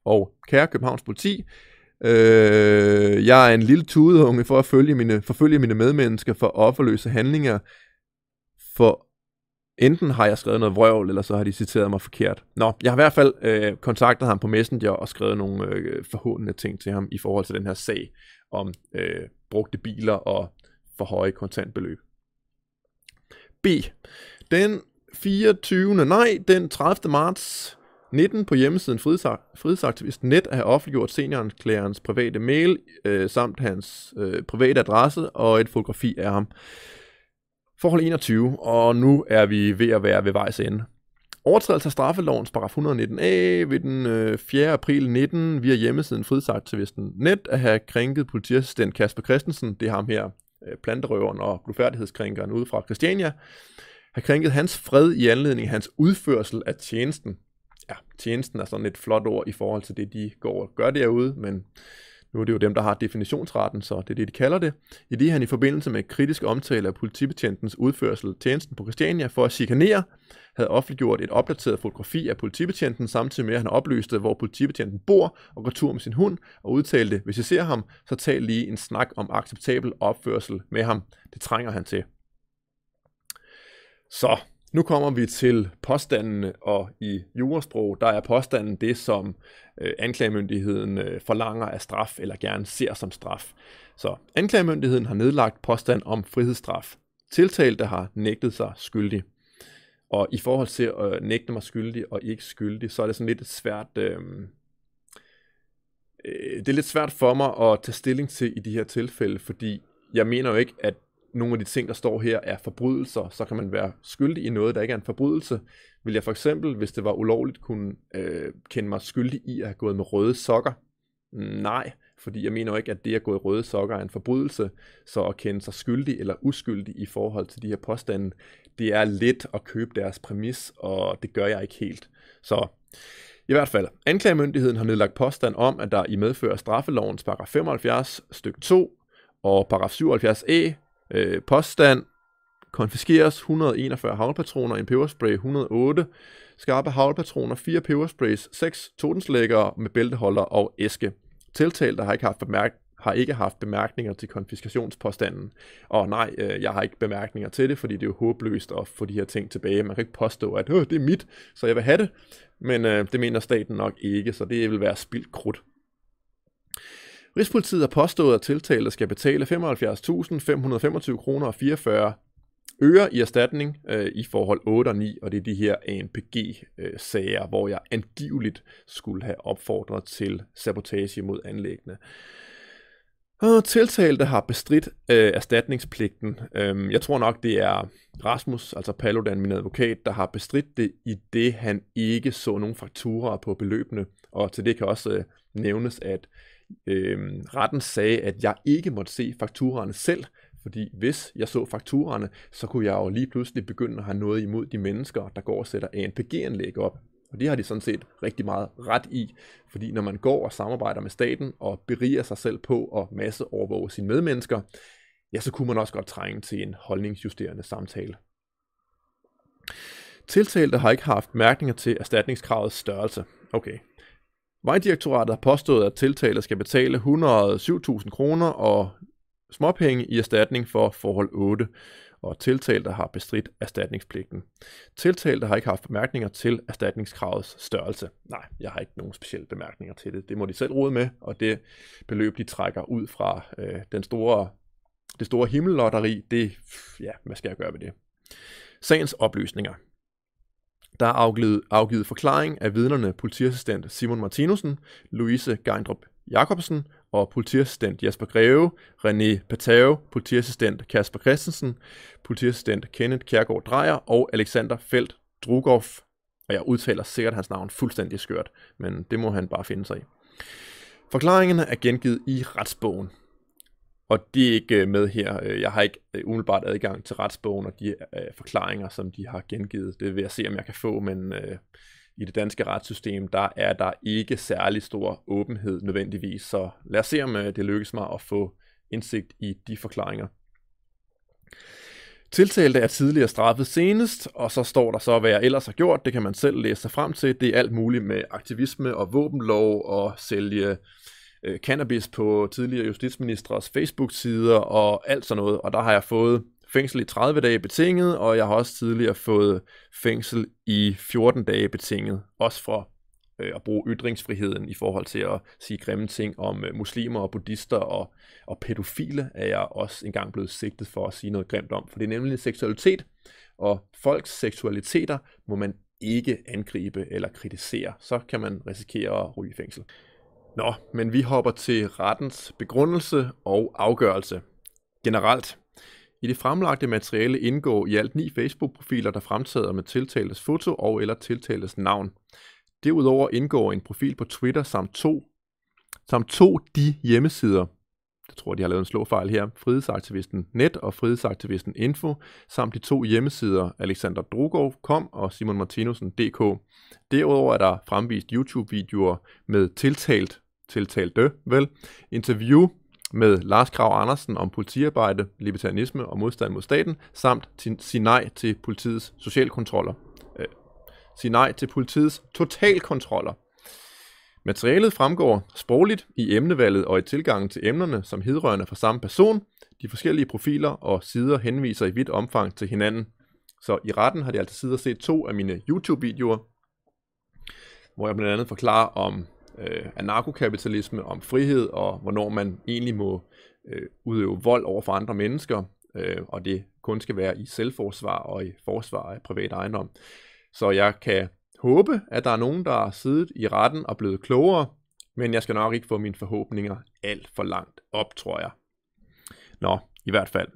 Og kære Københavns politi, øh, jeg er en lille tudeunge for at følge mine, forfølge mine medmennesker for offerløse handlinger, for Enten har jeg skrevet noget vrøvl, eller så har de citeret mig forkert. Nå, jeg har i hvert fald øh, kontaktet ham på Messenger og skrevet nogle øh, forhåndende ting til ham i forhold til den her sag om øh, brugte biler og for høje kontantbeløb. B. Den 24. Nej, den 30. marts 19 på hjemmesiden Fridsaktivist Net har offentliggjort seniorens private mail øh, samt hans øh, private adresse og et fotografi af ham. Forhold 21, og nu er vi ved at være ved vejs ende. Overtrædelse af straffelovens paragraf 119a ved den 4. Øh, april 19 via hjemmesiden fridsaktivisten net at have krænket politiassistent Kasper Christensen, det er ham her, øh, planterøveren og blufærdighedskrænkeren ude fra Christiania, har krænket hans fred i anledning af hans udførsel af tjenesten. Ja, tjenesten er sådan et flot ord i forhold til det, de går og gør derude, men nu er det jo dem, der har definitionsretten, så det er det, de kalder det, i det han i forbindelse med kritisk omtale af politibetjentens udførsel af tjenesten på Christiania for at chikanere, havde offentliggjort et opdateret fotografi af politibetjenten, samtidig med at han oplyste, hvor politibetjenten bor og går tur med sin hund, og udtalte, hvis I ser ham, så tag lige en snak om acceptabel opførsel med ham. Det trænger han til. Så, nu kommer vi til påstandene, og i jurasprog, der er påstanden det, som øh, anklagemyndigheden øh, forlanger af straf eller gerne ser som straf. Så anklagemyndigheden har nedlagt påstand om frihedsstraf. Tiltalte har nægtet sig skyldig. Og i forhold til at øh, nægte mig skyldig og ikke skyldig, så er det sådan lidt svært... Øh, øh, det er lidt svært for mig at tage stilling til i de her tilfælde, fordi jeg mener jo ikke, at nogle af de ting, der står her, er forbrydelser, så kan man være skyldig i noget, der ikke er en forbrydelse. Vil jeg for eksempel, hvis det var ulovligt, kunne øh, kende mig skyldig i at have gået med røde sokker? Nej, fordi jeg mener jo ikke, at det at gå i røde sokker er en forbrydelse, så at kende sig skyldig eller uskyldig i forhold til de her påstande, det er lidt at købe deres præmis, og det gør jeg ikke helt. Så i hvert fald, anklagemyndigheden har nedlagt påstand om, at der i medfører straffelovens paragraf 75 stykke 2 og paragraf 77a Øh, påstand, konfiskeres 141 havlpatroner, en peberspray 108, skarpe havlpatroner, 4 pebersprays, 6 totenslæggere med bælteholder og æske. Tiltalte har ikke haft bemærk har ikke haft bemærkninger til konfiskationspåstanden. Og nej, øh, jeg har ikke bemærkninger til det, fordi det er jo håbløst at få de her ting tilbage. Man kan ikke påstå, at det er mit, så jeg vil have det. Men øh, det mener staten nok ikke, så det vil være spildt krudt. Rigspolitiet har påstået, at tiltalte skal betale 75.525 kroner og 44 øre i erstatning øh, i forhold 8 og 9, og det er de her ANPG-sager, øh, hvor jeg angiveligt skulle have opfordret til sabotage mod anlæggene. Og tiltalte har bestridt øh, erstatningspligten. Øhm, jeg tror nok, det er Rasmus, altså Paludan, min advokat, der har bestridt det, i det han ikke så nogen fakturer på beløbene. Og til det kan også øh, nævnes, at Øh, retten sagde, at jeg ikke måtte se fakturerne selv, fordi hvis jeg så fakturerne, så kunne jeg jo lige pludselig begynde at have noget imod de mennesker, der går og sætter ANPG-anlæg op. Og det har de sådan set rigtig meget ret i, fordi når man går og samarbejder med staten og beriger sig selv på at overvåge sine medmennesker, ja, så kunne man også godt trænge til en holdningsjusterende samtale. Tiltalte har ikke haft mærkninger til erstatningskravets størrelse. Okay, Vejdirektoratet har påstået, at tiltalte skal betale 107.000 kroner og småpenge i erstatning for forhold 8, og tiltalte har bestridt erstatningspligten. Tiltalte har ikke haft bemærkninger til erstatningskravets størrelse. Nej, jeg har ikke nogen specielle bemærkninger til det. Det må de selv rode med, og det beløb, de trækker ud fra øh, den store, det store himmellotteri, det, ja, hvad skal jeg gøre ved det? Sagens oplysninger. Der er afgivet, afgivet forklaring af vidnerne politiassistent Simon Martinussen, Louise Geindrup Jacobsen og politiassistent Jasper Greve, René Patave, politiassistent Kasper Christensen, politiassistent Kenneth Kjærgaard Drejer og Alexander Felt Drugov. Og jeg udtaler sikkert hans navn fuldstændig skørt, men det må han bare finde sig i. Forklaringerne er gengivet i retsbogen. Og det er ikke øh, med her. Øh, jeg har ikke øh, umiddelbart adgang til retsbogen og de øh, forklaringer, som de har gengivet. Det vil jeg se, om jeg kan få, men øh, i det danske retssystem, der er der ikke særlig stor åbenhed nødvendigvis. Så lad os se, om øh, det lykkes mig at få indsigt i de forklaringer. Tiltalte er tidligere straffet senest, og så står der så, hvad jeg ellers har gjort. Det kan man selv læse sig frem til. Det er alt muligt med aktivisme og våbenlov og sælge øh, cannabis på tidligere justitsministers Facebook-sider og alt sådan noget. Og der har jeg fået fængsel i 30 dage betinget, og jeg har også tidligere fået fængsel i 14 dage betinget, også for øh, at bruge ytringsfriheden i forhold til at sige grimme ting om øh, muslimer og buddhister og, og pædofile, er jeg også engang blevet sigtet for at sige noget grimt om, for det er nemlig seksualitet, og folks seksualiteter må man ikke angribe eller kritisere, så kan man risikere at ryge i fængsel. Nå, men vi hopper til rettens begrundelse og afgørelse. Generelt. I det fremlagte materiale indgår i alt ni Facebook-profiler, der fremtræder med tiltaltes foto og eller tiltaltes navn. Derudover indgår en profil på Twitter samt to, samt to de hjemmesider, jeg tror, de har lavet en slåfejl her, Frihedsaktivisten Net og Frihedsaktivisten Info, samt de to hjemmesider Alexander kom og Simon Martinussen.dk. Derudover er der fremvist YouTube-videoer med tiltalt tiltalte, vel, interview med Lars Krav Andersen om politiarbejde, libertarianisme og modstand mod staten, samt sin nej til politiets socialkontroller. Øh, sin nej til politiets totalkontroller. Materialet fremgår sprogligt i emnevalget og i tilgangen til emnerne, som hedrørende for samme person. De forskellige profiler og sider henviser i vidt omfang til hinanden. Så i retten har de altså siddet og set to af mine YouTube-videoer, hvor jeg blandt andet forklarer om øh, anarkokapitalisme, om frihed og hvornår man egentlig må øh, udøve vold over for andre mennesker, øh, og det kun skal være i selvforsvar og i forsvar af privat ejendom. Så jeg kan håbe, at der er nogen, der har siddet i retten og blevet klogere, men jeg skal nok ikke få mine forhåbninger alt for langt op, tror jeg. Nå, i hvert fald.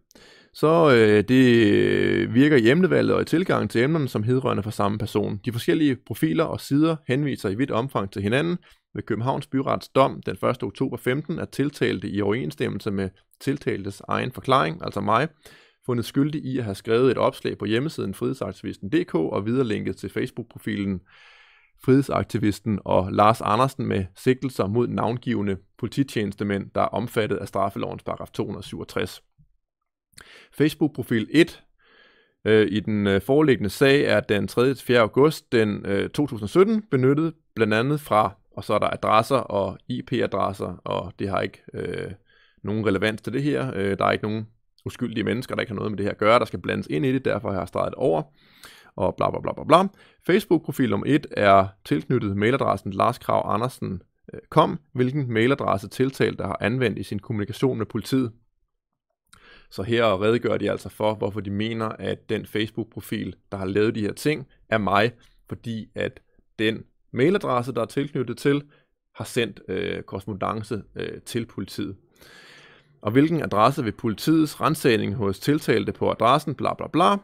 Så øh, det virker i emnevalget og i tilgangen til emnerne som hedrørende for samme person. De forskellige profiler og sider henviser i vidt omfang til hinanden, ved Københavns Byrets dom den 1. oktober 15 er tiltalte i overensstemmelse med tiltaltes egen forklaring, altså mig, fundet skyldig i at have skrevet et opslag på hjemmesiden frihedsaktivisten.dk og viderelinket til Facebook-profilen frihedsaktivisten og Lars Andersen med sigtelser mod navngivende polititjenestemænd, der er omfattet af straffelovens paragraf 267. Facebook-profil 1 øh, i den øh, foreliggende sag er den 3. til 4. august den, øh, 2017 benyttet blandt andet fra og så er der adresser og IP-adresser, og det har ikke øh, nogen relevans til det her. Øh, der er ikke nogen uskyldige mennesker, der ikke har noget med det her at gøre, der skal blandes ind i det, derfor har jeg streget over, og bla bla bla bla bla. Facebook-profil nummer 1 er tilknyttet mailadressen larskravandersen.com, øh, hvilken mailadresse tiltalt, der har anvendt i sin kommunikation med politiet. Så her redegør de altså for, hvorfor de mener, at den Facebook-profil, der har lavet de her ting, er mig, fordi at den mailadresse, der er tilknyttet til, har sendt øh, korrespondence øh, til politiet. Og hvilken adresse ved politiets rensagning hos tiltalte på adressen, bla bla bla,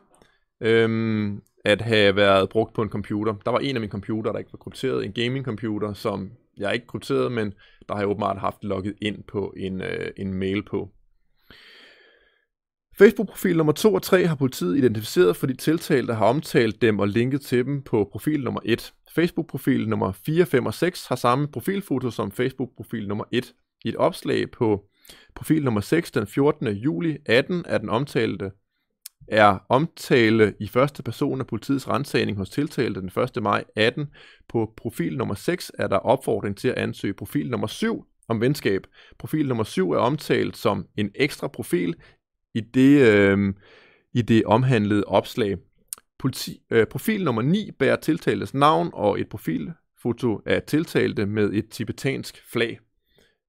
øhm, at have været brugt på en computer. Der var en af mine computer, der ikke var krypteret, en gaming-computer, som jeg ikke krypteret, men der har jeg åbenbart haft logget ind på en, øh, en mail på. Facebook-profil nummer 2 og 3 har politiet identificeret, fordi tiltalte har omtalt dem og linket til dem på profil nummer 1. Facebook-profil nummer 4, 5 og 6 har samme profilfoto som Facebook-profil nummer 1. I et opslag på profil nummer 6 den 14. juli 18 er den omtalte er omtale i første person af politiets rensagning hos tiltalte den 1. maj 18. På profil nummer 6 er der opfordring til at ansøge profil nummer 7 om venskab. Profil nummer 7 er omtalt som en ekstra profil i det, øh, i det omhandlede opslag. Politi, øh, profil nummer 9 bærer tiltaltes navn og et profilfoto af tiltalte med et tibetansk flag.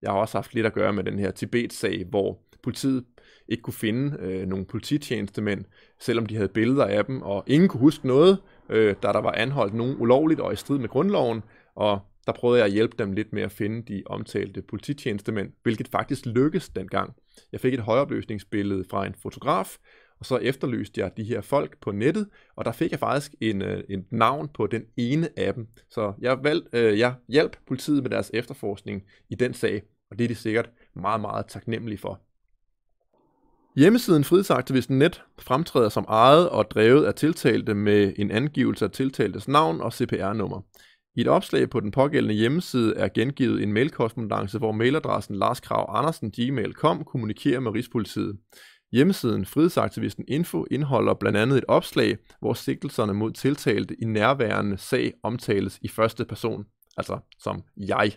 Jeg har også haft lidt at gøre med den her Tibet-sag, hvor politiet ikke kunne finde øh, nogle polititjenestemænd, selvom de havde billeder af dem, og ingen kunne huske noget, øh, da der var anholdt nogen ulovligt og i strid med grundloven, og der prøvede jeg at hjælpe dem lidt med at finde de omtalte polititjenestemænd, hvilket faktisk lykkedes dengang. Jeg fik et højopløsningsbillede fra en fotograf, og så efterlyste jeg de her folk på nettet, og der fik jeg faktisk en, øh, en navn på den ene af dem. Så jeg, valg, øh, jeg hjalp politiet med deres efterforskning i den sag, og det er de sikkert meget, meget taknemmelige for. Hjemmesiden Frihedsaktivisten Net fremtræder som ejet og drevet af tiltalte med en angivelse af tiltaltes navn og CPR-nummer. I et opslag på den pågældende hjemmeside er gengivet en mailkorrespondance, hvor mailadressen larskravandersengmail.com kommunikerer med Rigspolitiet. Hjemmesiden Frihedsaktivisten Info indeholder blandt andet et opslag, hvor sigtelserne mod tiltalte i nærværende sag omtales i første person, altså som jeg.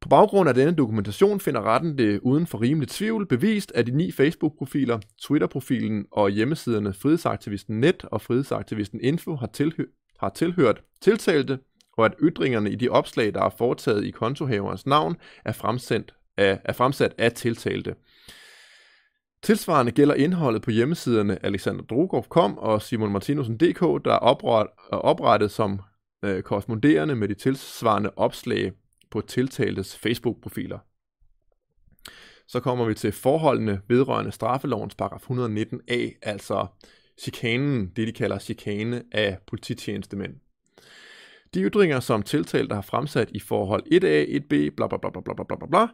På baggrund af denne dokumentation finder retten det uden for rimelig tvivl bevist, at de ni Facebook-profiler, Twitter-profilen og hjemmesiderne Frihedsaktivisten Net og Frihedsaktivisten Info har tilhø- har tilhørt tiltalte, og at ytringerne i de opslag, der er foretaget i kontohaverens navn, er, fremsendt af, er fremsat af tiltalte. Tilsvarende gælder indholdet på hjemmesiderne Alexander Drogov.com og Simon der er oprettet, oprettet som øh, korresponderende med de tilsvarende opslag på tiltaltes Facebook-profiler. Så kommer vi til forholdene vedrørende straffelovens paragraf 119a, altså chikanen, det de kalder chikane af polititjenestemænd. De ytringer, som tiltalte har fremsat i forhold 1A, 1B, bla bla bla bla bla bla bla, bla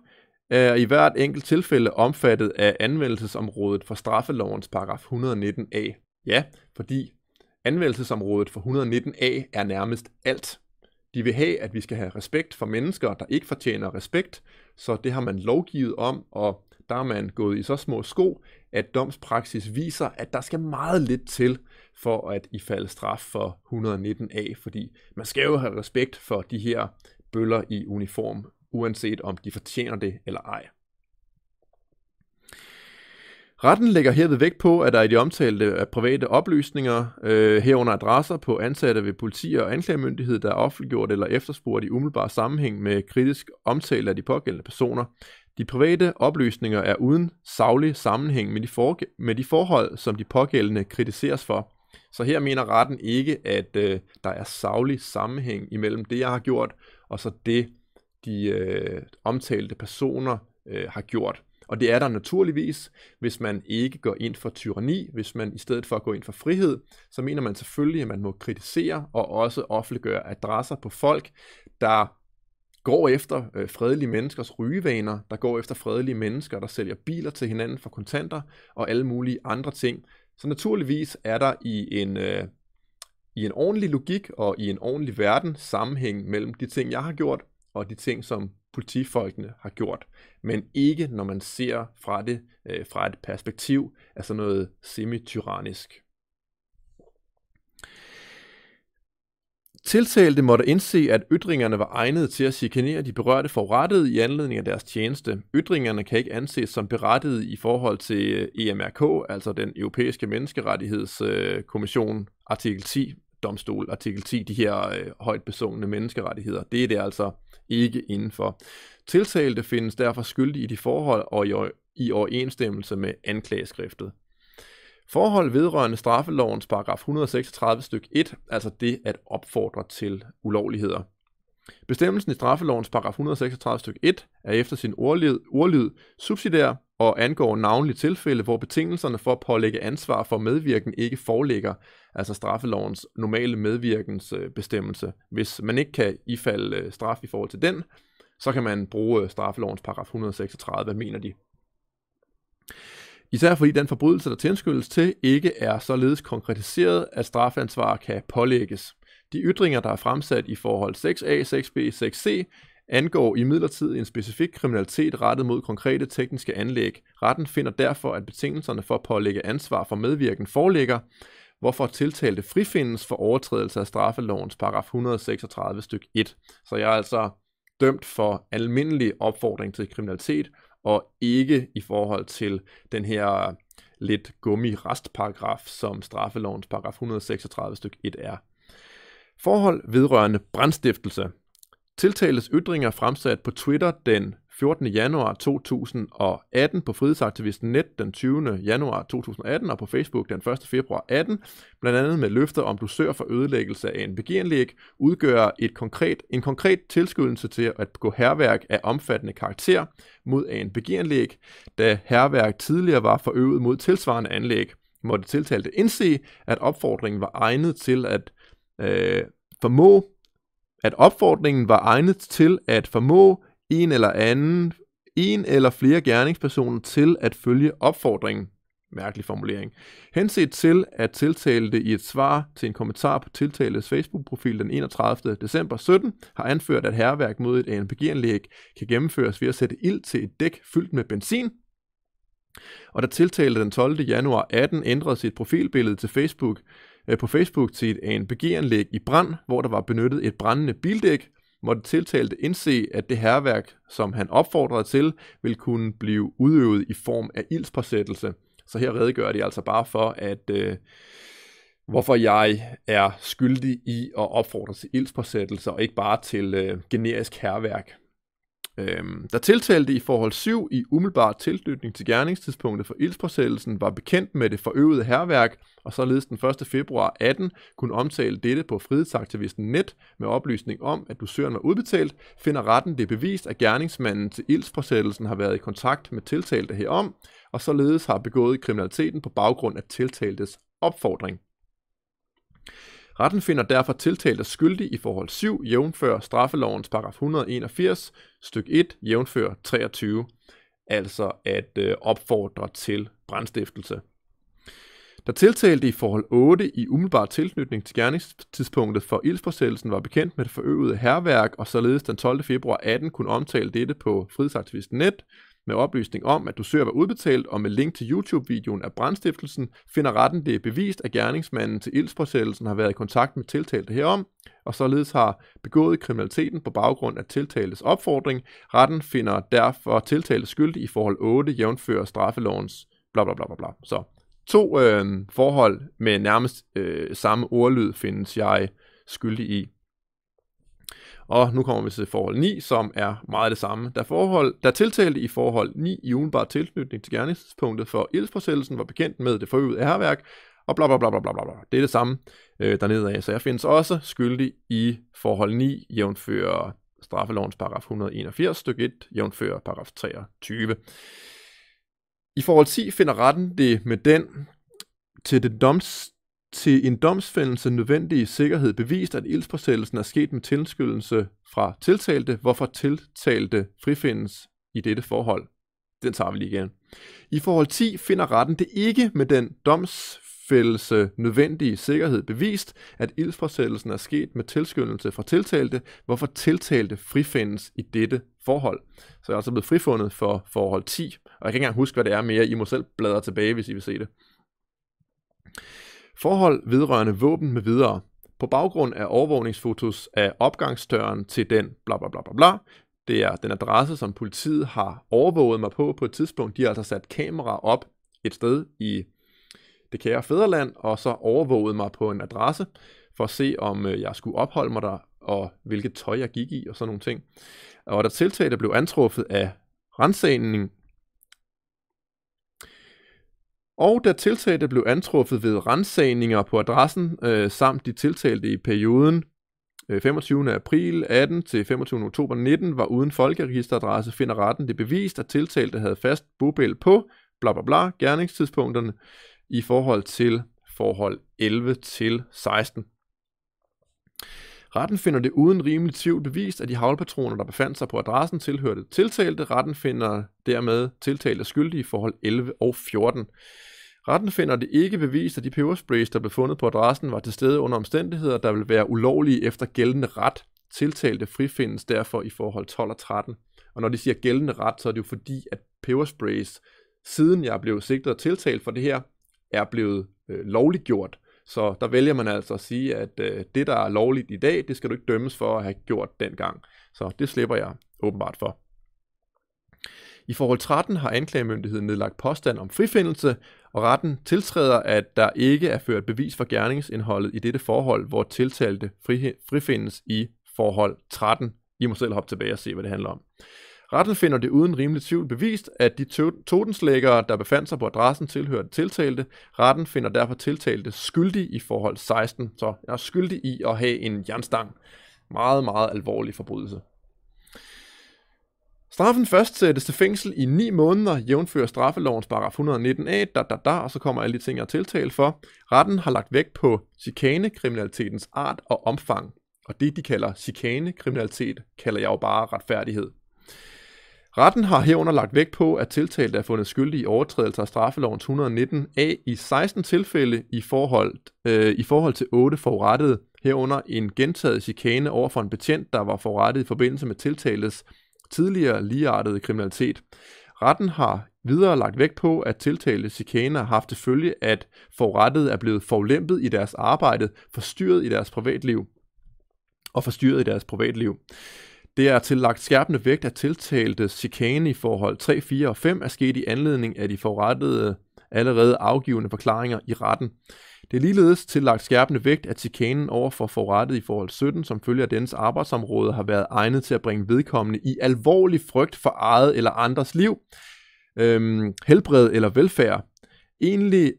er i hvert enkelt tilfælde omfattet af anvendelsesområdet for straffelovens paragraf 119a. Ja, fordi anvendelsesområdet for 119a er nærmest alt. De vil have, at vi skal have respekt for mennesker, der ikke fortjener respekt, så det har man lovgivet om, og der er man gået i så små sko, at domspraksis viser, at der skal meget lidt til for at ifalde straf for 119a, fordi man skal jo have respekt for de her bøller i uniform, uanset om de fortjener det eller ej. Retten lægger herved vægt på, at der i de omtalte private oplysninger, øh, herunder adresser på ansatte ved politi og anklagemyndighed, der er offentliggjort eller efterspurgt i umiddelbar sammenhæng med kritisk omtale af de pågældende personer, de private oplysninger er uden saglig sammenhæng med de, for, med de forhold, som de pågældende kritiseres for. Så her mener retten ikke, at øh, der er saglig sammenhæng imellem det, jeg har gjort, og så det, de øh, omtalte personer øh, har gjort. Og det er der naturligvis, hvis man ikke går ind for tyranni, hvis man i stedet for at gå ind for frihed, så mener man selvfølgelig, at man må kritisere og også offentliggøre adresser på folk, der går efter øh, fredelige menneskers rygevaner, der går efter fredelige mennesker, der sælger biler til hinanden for kontanter og alle mulige andre ting. Så naturligvis er der i en, øh, i en ordentlig logik og i en ordentlig verden sammenhæng mellem de ting, jeg har gjort, og de ting, som politifolkene har gjort. Men ikke når man ser fra det øh, fra et perspektiv af sådan noget semi-tyrannisk. tiltalte måtte indse, at ytringerne var egnet til at chikanere de berørte forrettede i anledning af deres tjeneste. Ytringerne kan ikke anses som berettede i forhold til øh, EMRK, altså den europæiske menneskerettighedskommission, øh, artikel 10, domstol, artikel 10, de her øh, højt besungne menneskerettigheder. Det er det altså ikke indenfor. Tiltalte findes derfor skyldig i de forhold og i, i overensstemmelse med anklageskriftet. Forhold vedrørende straffelovens paragraf 136 styk 1, altså det at opfordre til ulovligheder. Bestemmelsen i straffelovens paragraf 136 styk 1 er efter sin ordlyd, ordlyd subsidiær og angår navnlige tilfælde, hvor betingelserne for at pålægge ansvar for medvirken ikke foreligger, altså straffelovens normale medvirkensbestemmelse. Hvis man ikke kan ifalde øh, straf i forhold til den, så kan man bruge øh, straffelovens paragraf 136, hvad mener de. Især fordi den forbrydelse, der tilskyldes til, ikke er således konkretiseret, at strafansvar kan pålægges. De ytringer, der er fremsat i forhold 6a, 6b, 6c, angår i midlertid en specifik kriminalitet rettet mod konkrete tekniske anlæg. Retten finder derfor, at betingelserne for at pålægge ansvar for medvirken foreligger, hvorfor tiltalte frifindes for overtrædelse af straffelovens paragraf 136 styk 1. Så jeg er altså dømt for almindelig opfordring til kriminalitet, og ikke i forhold til den her lidt gummi-restparagraf, som straffelovens paragraf 136 stykke 1 er. Forhold vedrørende brandstiftelse. Tiltales ytringer fremsat på Twitter den 14. januar 2018, på Frihedsaktivisten Net den 20. januar 2018 og på Facebook den 1. februar 18, blandt andet med løfter om sørger for ødelæggelse af en begivenlæg, udgør et konkret, en konkret tilskyndelse til at gå herværk af omfattende karakter mod en begivenlæg, da herværk tidligere var forøvet mod tilsvarende anlæg, måtte tiltalte indse, at opfordringen var egnet til at øh, formå at opfordringen var egnet til at formå en eller anden, en eller flere gerningspersoner til at følge opfordringen. Mærkelig formulering. Henset til at tiltalte i et svar til en kommentar på tiltaltes Facebook-profil den 31. december 17 har anført, at herværk mod et ANPG-anlæg kan gennemføres ved at sætte ild til et dæk fyldt med benzin, og da tiltalte den 12. januar 18 ændrede sit profilbillede til Facebook, øh, på Facebook til et ANPG-anlæg i brand, hvor der var benyttet et brændende bildæk, måtte tiltalte indse, at det herværk, som han opfordrede til, ville kunne blive udøvet i form af ildspåsættelse. Så her redegør de altså bare for, at øh, hvorfor jeg er skyldig i at opfordre til ildspåsættelse, og ikke bare til øh, generisk herværk. Øhm, der tiltalte i forhold 7 i umiddelbar tilknytning til gerningstidspunktet for ildsprocessen var bekendt med det forøvede herværk, og således den 1. februar 18 kunne omtale dette på frihedsaktivisten Net med oplysning om, at dusøren var udbetalt, finder retten det bevist, at gerningsmanden til ildsprocessen har været i kontakt med tiltalte herom, og således har begået kriminaliteten på baggrund af tiltaltes opfordring. Retten finder derfor tiltalte skyldig i forhold 7, jævnfør straffelovens paragraf 181, styk 1, jævnfør 23, altså at øh, opfordre til brandstiftelse. Der tiltalte i forhold 8 i umiddelbar tilknytning til gerningstidspunktet for ildsforsættelsen var bekendt med det forøvede herværk, og således den 12. februar 18 kunne omtale dette på frihedsaktivisten net, med oplysning om, at du søger var udbetalt og med link til YouTube-videoen af brandstiftelsen, finder retten det bevist, at gerningsmanden til ildsforsættelsen har været i kontakt med tiltalte herom, og således har begået kriminaliteten på baggrund af tiltaltes opfordring. Retten finder derfor tiltalte skyldig i forhold 8, jævnfører straffelovens bla bla bla bla bla. Så to øh, forhold med nærmest øh, samme ordlyd findes jeg skyldig i. Og nu kommer vi til forhold 9, som er meget det samme. Da, forhold, da tiltalte i forhold 9 i udenbar tilknytning til gerningspunktet for ildspåsættelsen var bekendt med det forøvede ærværk, og bla bla bla bla bla bla. Det er det samme øh, dernede af. Så jeg findes også skyldig i forhold 9, jævnfører straffelovens paragraf 181 stykke 1, jævnfører paragraf 23. I forhold 10 finder retten det med den til det doms til en domsfældelse nødvendige sikkerhed bevist, at ildsforsættelsen er sket med tilskyndelse fra tiltalte, hvorfor tiltalte frifindes i dette forhold. Den tager vi lige igen. I forhold 10 finder retten det ikke med den domsfældelse nødvendige sikkerhed bevist, at ildsforsættelsen er sket med tilskyndelse fra tiltalte, hvorfor tiltalte frifindes i dette forhold. Så jeg er altså blevet frifundet for forhold 10, og jeg kan ikke engang huske, hvad det er mere. I må selv bladre tilbage, hvis I vil se det forhold vedrørende våben med videre på baggrund af overvågningsfotos af opgangsdøren til den bla bla bla bla bla. Det er den adresse, som politiet har overvåget mig på på et tidspunkt. De har altså sat kamera op et sted i det kære fædreland, og så overvåget mig på en adresse for at se, om øh, jeg skulle opholde mig der, og hvilket tøj jeg gik i, og sådan nogle ting. Og der tiltalte blev antruffet af rensagning og da tiltalte blev antruffet ved rensagninger på adressen øh, samt de tiltalte i perioden øh, 25. april 18 til 25. oktober 19 var uden folkeregisteradresse, finder retten det bevist, at tiltalte havde fast bopæl på bla bla bla gerningstidspunkterne i forhold til forhold 11 til 16. Retten finder det uden rimelig tvivl bevist, at de havlpatroner, der befandt sig på adressen, tilhørte tiltalte. Retten finder dermed tiltalte skyldige i forhold 11 og 14. Retten finder det ikke bevist, at de pebersprays, der blev fundet på adressen, var til stede under omstændigheder, der vil være ulovlige efter gældende ret. Tiltalte frifindes derfor i forhold 12 og 13. Og når de siger gældende ret, så er det jo fordi, at pebersprays, siden jeg blev sigtet og tiltalt for det her, er blevet øh, lovliggjort. Så der vælger man altså at sige, at øh, det, der er lovligt i dag, det skal du ikke dømmes for at have gjort dengang. Så det slipper jeg åbenbart for. I forhold 13 har anklagemyndigheden nedlagt påstand om frifindelse, og retten tiltræder, at der ikke er ført bevis for gerningsindholdet i dette forhold, hvor tiltalte frifindes i forhold 13. I må selv hoppe tilbage og se, hvad det handler om. Retten finder det uden rimelig tvivl bevist, at de totenslæggere, der befandt sig på adressen, tilhørte tiltalte. Retten finder derfor tiltalte skyldig i forhold 16, så jeg er skyldig i at have en jernstang. Meget, meget alvorlig forbrydelse. Straffen først sættes til fængsel i 9 måneder, jævnfører straffelovens paragraf 119a, da, da, da, og så kommer alle de ting, jeg har for. Retten har lagt vægt på chikanekriminalitetens art og omfang. Og det, de kalder chikanekriminalitet, kalder jeg jo bare retfærdighed. Retten har herunder lagt vægt på, at tiltalte er fundet skyldig i overtrædelse af straffelovens 119a i 16 tilfælde i forhold, øh, i forhold til 8 forurettede, herunder en gentaget chikane over for en betjent, der var forrettet i forbindelse med tiltaltes tidligere ligeartede kriminalitet. Retten har videre lagt vægt på, at tiltalte chikaner har haft til følge, at forrettet er blevet forlæmpet i deres arbejde, forstyrret i deres privatliv og forstyrret i deres privatliv. Det er tillagt skærpende vægt, at tiltalte chikane i forhold 3, 4 og 5 er sket i anledning af de forrettede allerede afgivende forklaringer i retten. Det er ligeledes tillagt skærpende vægt, at chikanen over for forrettet i forhold 17, som følger dens arbejdsområde, har været egnet til at bringe vedkommende i alvorlig frygt for eget eller andres liv, øhm, helbred eller velfærd. Egentlig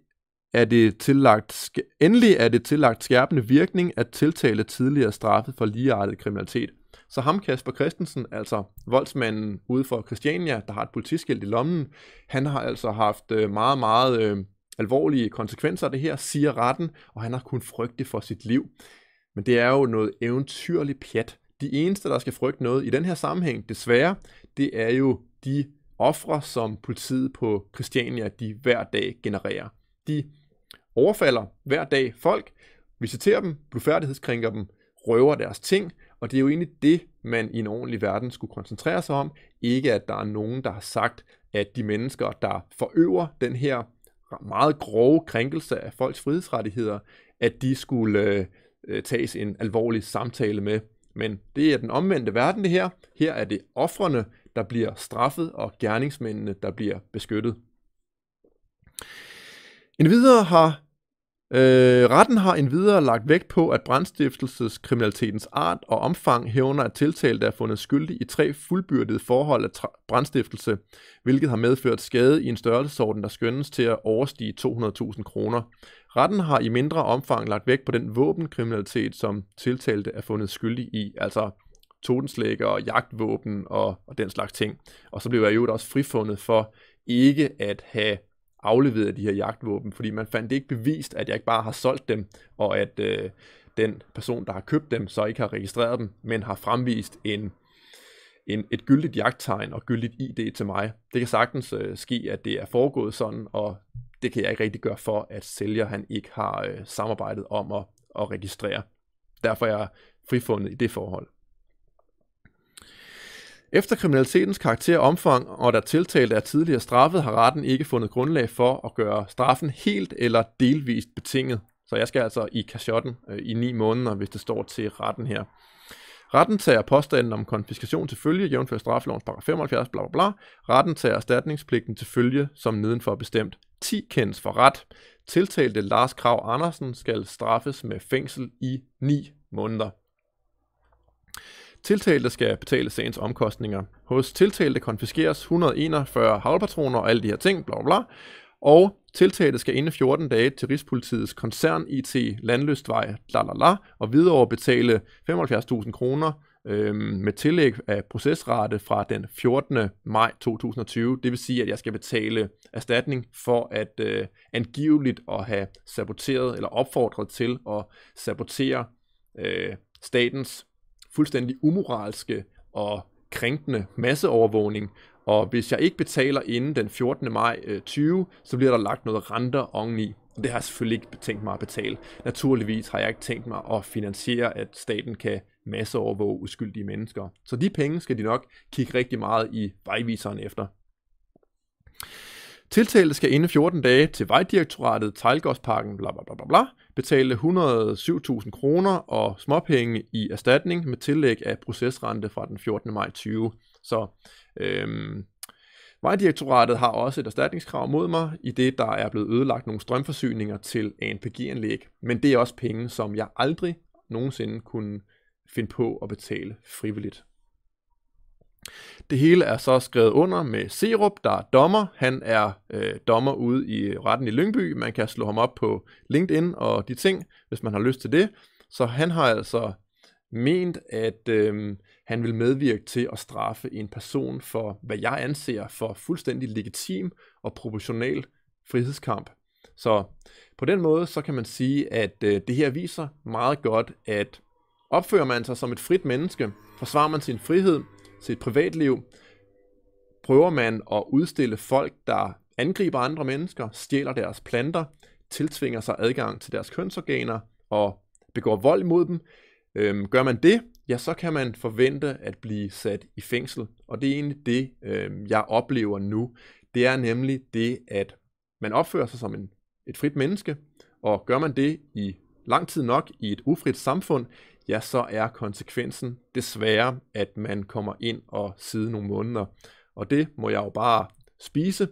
er det tillagt, endelig er det tillagt skærpende virkning at tiltale tidligere straffet for ligeartet kriminalitet. Så ham Kasper Christensen, altså voldsmanden ude for Christiania, der har et politiskilt i lommen, han har altså haft øh, meget, meget øh, alvorlige konsekvenser af det her, siger retten, og han har kun frygte for sit liv. Men det er jo noget eventyrligt pjat. De eneste, der skal frygte noget i den her sammenhæng, desværre, det er jo de ofre, som politiet på Christiania de hver dag genererer. De overfalder hver dag folk, visiterer dem, blufærdighedskrænker dem, røver deres ting, og det er jo egentlig det, man i en ordentlig verden skulle koncentrere sig om, ikke at der er nogen, der har sagt, at de mennesker, der forøver den her meget grove krænkelse af folks frihedsrettigheder, at de skulle øh, tages en alvorlig samtale med. Men det er den omvendte verden det her. Her er det offrene, der bliver straffet, og gerningsmændene, der bliver beskyttet. Endvidere har Øh, retten har endvidere lagt vægt på, at brandstiftelseskriminalitetens art og omfang hævner, at der er fundet skyldig i tre fuldbyrdede forhold af brandstiftelse, hvilket har medført skade i en størrelsesorden, der skønnes til at overstige 200.000 kroner. Retten har i mindre omfang lagt vægt på den våbenkriminalitet, som tiltalte er fundet skyldig i, altså totenslægger og jagtvåben og, og den slags ting. Og så blev jeg jo også frifundet for ikke at have afleveret de her jagtvåben, fordi man fandt det ikke bevist, at jeg ikke bare har solgt dem, og at øh, den person, der har købt dem, så ikke har registreret dem, men har fremvist en, en, et gyldigt jagttegn og gyldigt ID til mig. Det kan sagtens øh, ske, at det er foregået sådan, og det kan jeg ikke rigtig gøre for, at sælger han ikke har øh, samarbejdet om at, at registrere. Derfor er jeg frifundet i det forhold. Efter kriminalitetens karakter og omfang, og da tiltalte er tidligere straffet, har retten ikke fundet grundlag for at gøre straffen helt eller delvist betinget. Så jeg skal altså i kashotten øh, i 9 måneder, hvis det står til retten her. Retten tager påstanden om konfiskation til følge, jævnfør straffelovens paragraf 75, bla bla bla. Retten tager erstatningspligten til følge, som nedenfor bestemt. 10 kendes for ret. Tiltalte Lars Krav Andersen skal straffes med fængsel i 9 måneder. Tiltalte skal betale sagens omkostninger. Hos tiltalte konfiskeres 141 havlpatroner og alle de her ting, bla bla. Og tiltalte skal inden 14 dage til Rigspolitiets koncern IT Landløstvej, la la la, og videre betale 75.000 kroner øh, med tillæg af procesrate fra den 14. maj 2020. Det vil sige, at jeg skal betale erstatning for at øh, angiveligt at have saboteret eller opfordret til at sabotere øh, statens fuldstændig umoralske og krænkende masseovervågning, og hvis jeg ikke betaler inden den 14. maj 20, øh, så bliver der lagt noget renter oveni. Og det har jeg selvfølgelig ikke tænkt mig at betale. Naturligvis har jeg ikke tænkt mig at finansiere, at staten kan masseovervåge uskyldige mennesker. Så de penge skal de nok kigge rigtig meget i vejviseren efter. Tiltalte skal inden 14 dage til Vejdirektoratet, Tejlgårdsparken, bla bla bla bla, bla betale 107.000 kroner og småpenge i erstatning med tillæg af procesrente fra den 14. maj 20. Så øhm, Vejdirektoratet har også et erstatningskrav mod mig, i det der er blevet ødelagt nogle strømforsyninger til ANPG-anlæg, men det er også penge, som jeg aldrig nogensinde kunne finde på at betale frivilligt. Det hele er så skrevet under med Serup, der er dommer. Han er øh, dommer ude i retten i Lyngby. Man kan slå ham op på LinkedIn og de ting, hvis man har lyst til det. Så han har altså ment, at øh, han vil medvirke til at straffe en person for, hvad jeg anser for fuldstændig legitim og proportional frihedskamp. Så på den måde, så kan man sige, at øh, det her viser meget godt, at opfører man sig som et frit menneske, forsvarer man sin frihed, sit privatliv, prøver man at udstille folk, der angriber andre mennesker, stjæler deres planter, tiltvinger sig adgang til deres kønsorganer og begår vold mod dem. Øhm, gør man det, ja, så kan man forvente at blive sat i fængsel. Og det er egentlig det, øhm, jeg oplever nu. Det er nemlig det, at man opfører sig som en, et frit menneske, og gør man det i lang tid nok i et ufrit samfund, ja, så er konsekvensen desværre, at man kommer ind og sidder nogle måneder. Og det må jeg jo bare spise,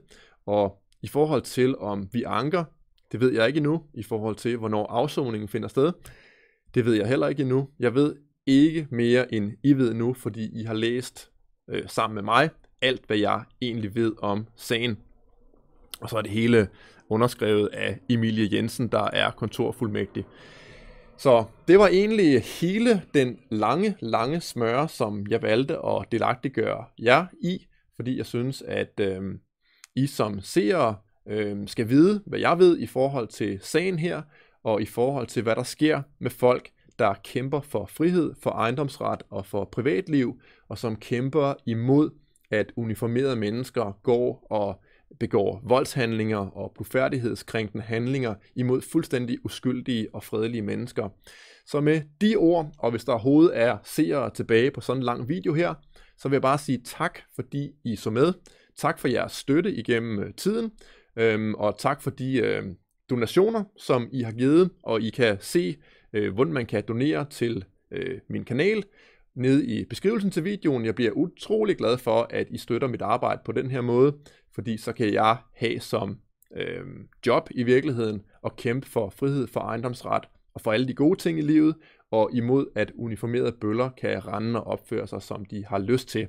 og i forhold til om vi anker, det ved jeg ikke endnu, i forhold til hvornår afsoningen finder sted, det ved jeg heller ikke endnu. Jeg ved ikke mere end I ved nu, fordi I har læst øh, sammen med mig alt, hvad jeg egentlig ved om sagen. Og så er det hele underskrevet af Emilie Jensen, der er kontorfuldmægtig. Så det var egentlig hele den lange, lange smøre, som jeg valgte at delagtiggøre jer i, fordi jeg synes, at øh, I som seere øh, skal vide, hvad jeg ved i forhold til sagen her, og i forhold til, hvad der sker med folk, der kæmper for frihed, for ejendomsret og for privatliv, og som kæmper imod, at uniformerede mennesker går og begår voldshandlinger og blufærdighedskrænkende handlinger imod fuldstændig uskyldige og fredelige mennesker. Så med de ord, og hvis der overhovedet er seere tilbage på sådan en lang video her, så vil jeg bare sige tak, fordi I så med. Tak for jeres støtte igennem øh, tiden, øhm, og tak for de øh, donationer, som I har givet, og I kan se, øh, hvordan man kan donere til øh, min kanal nede i beskrivelsen til videoen. Jeg bliver utrolig glad for, at I støtter mit arbejde på den her måde fordi så kan jeg have som øh, job i virkeligheden at kæmpe for frihed, for ejendomsret og for alle de gode ting i livet, og imod at uniformerede bøller kan rende og opføre sig, som de har lyst til.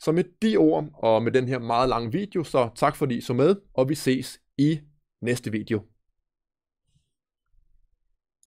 Så med de ord og med den her meget lange video, så tak fordi I så med, og vi ses i næste video.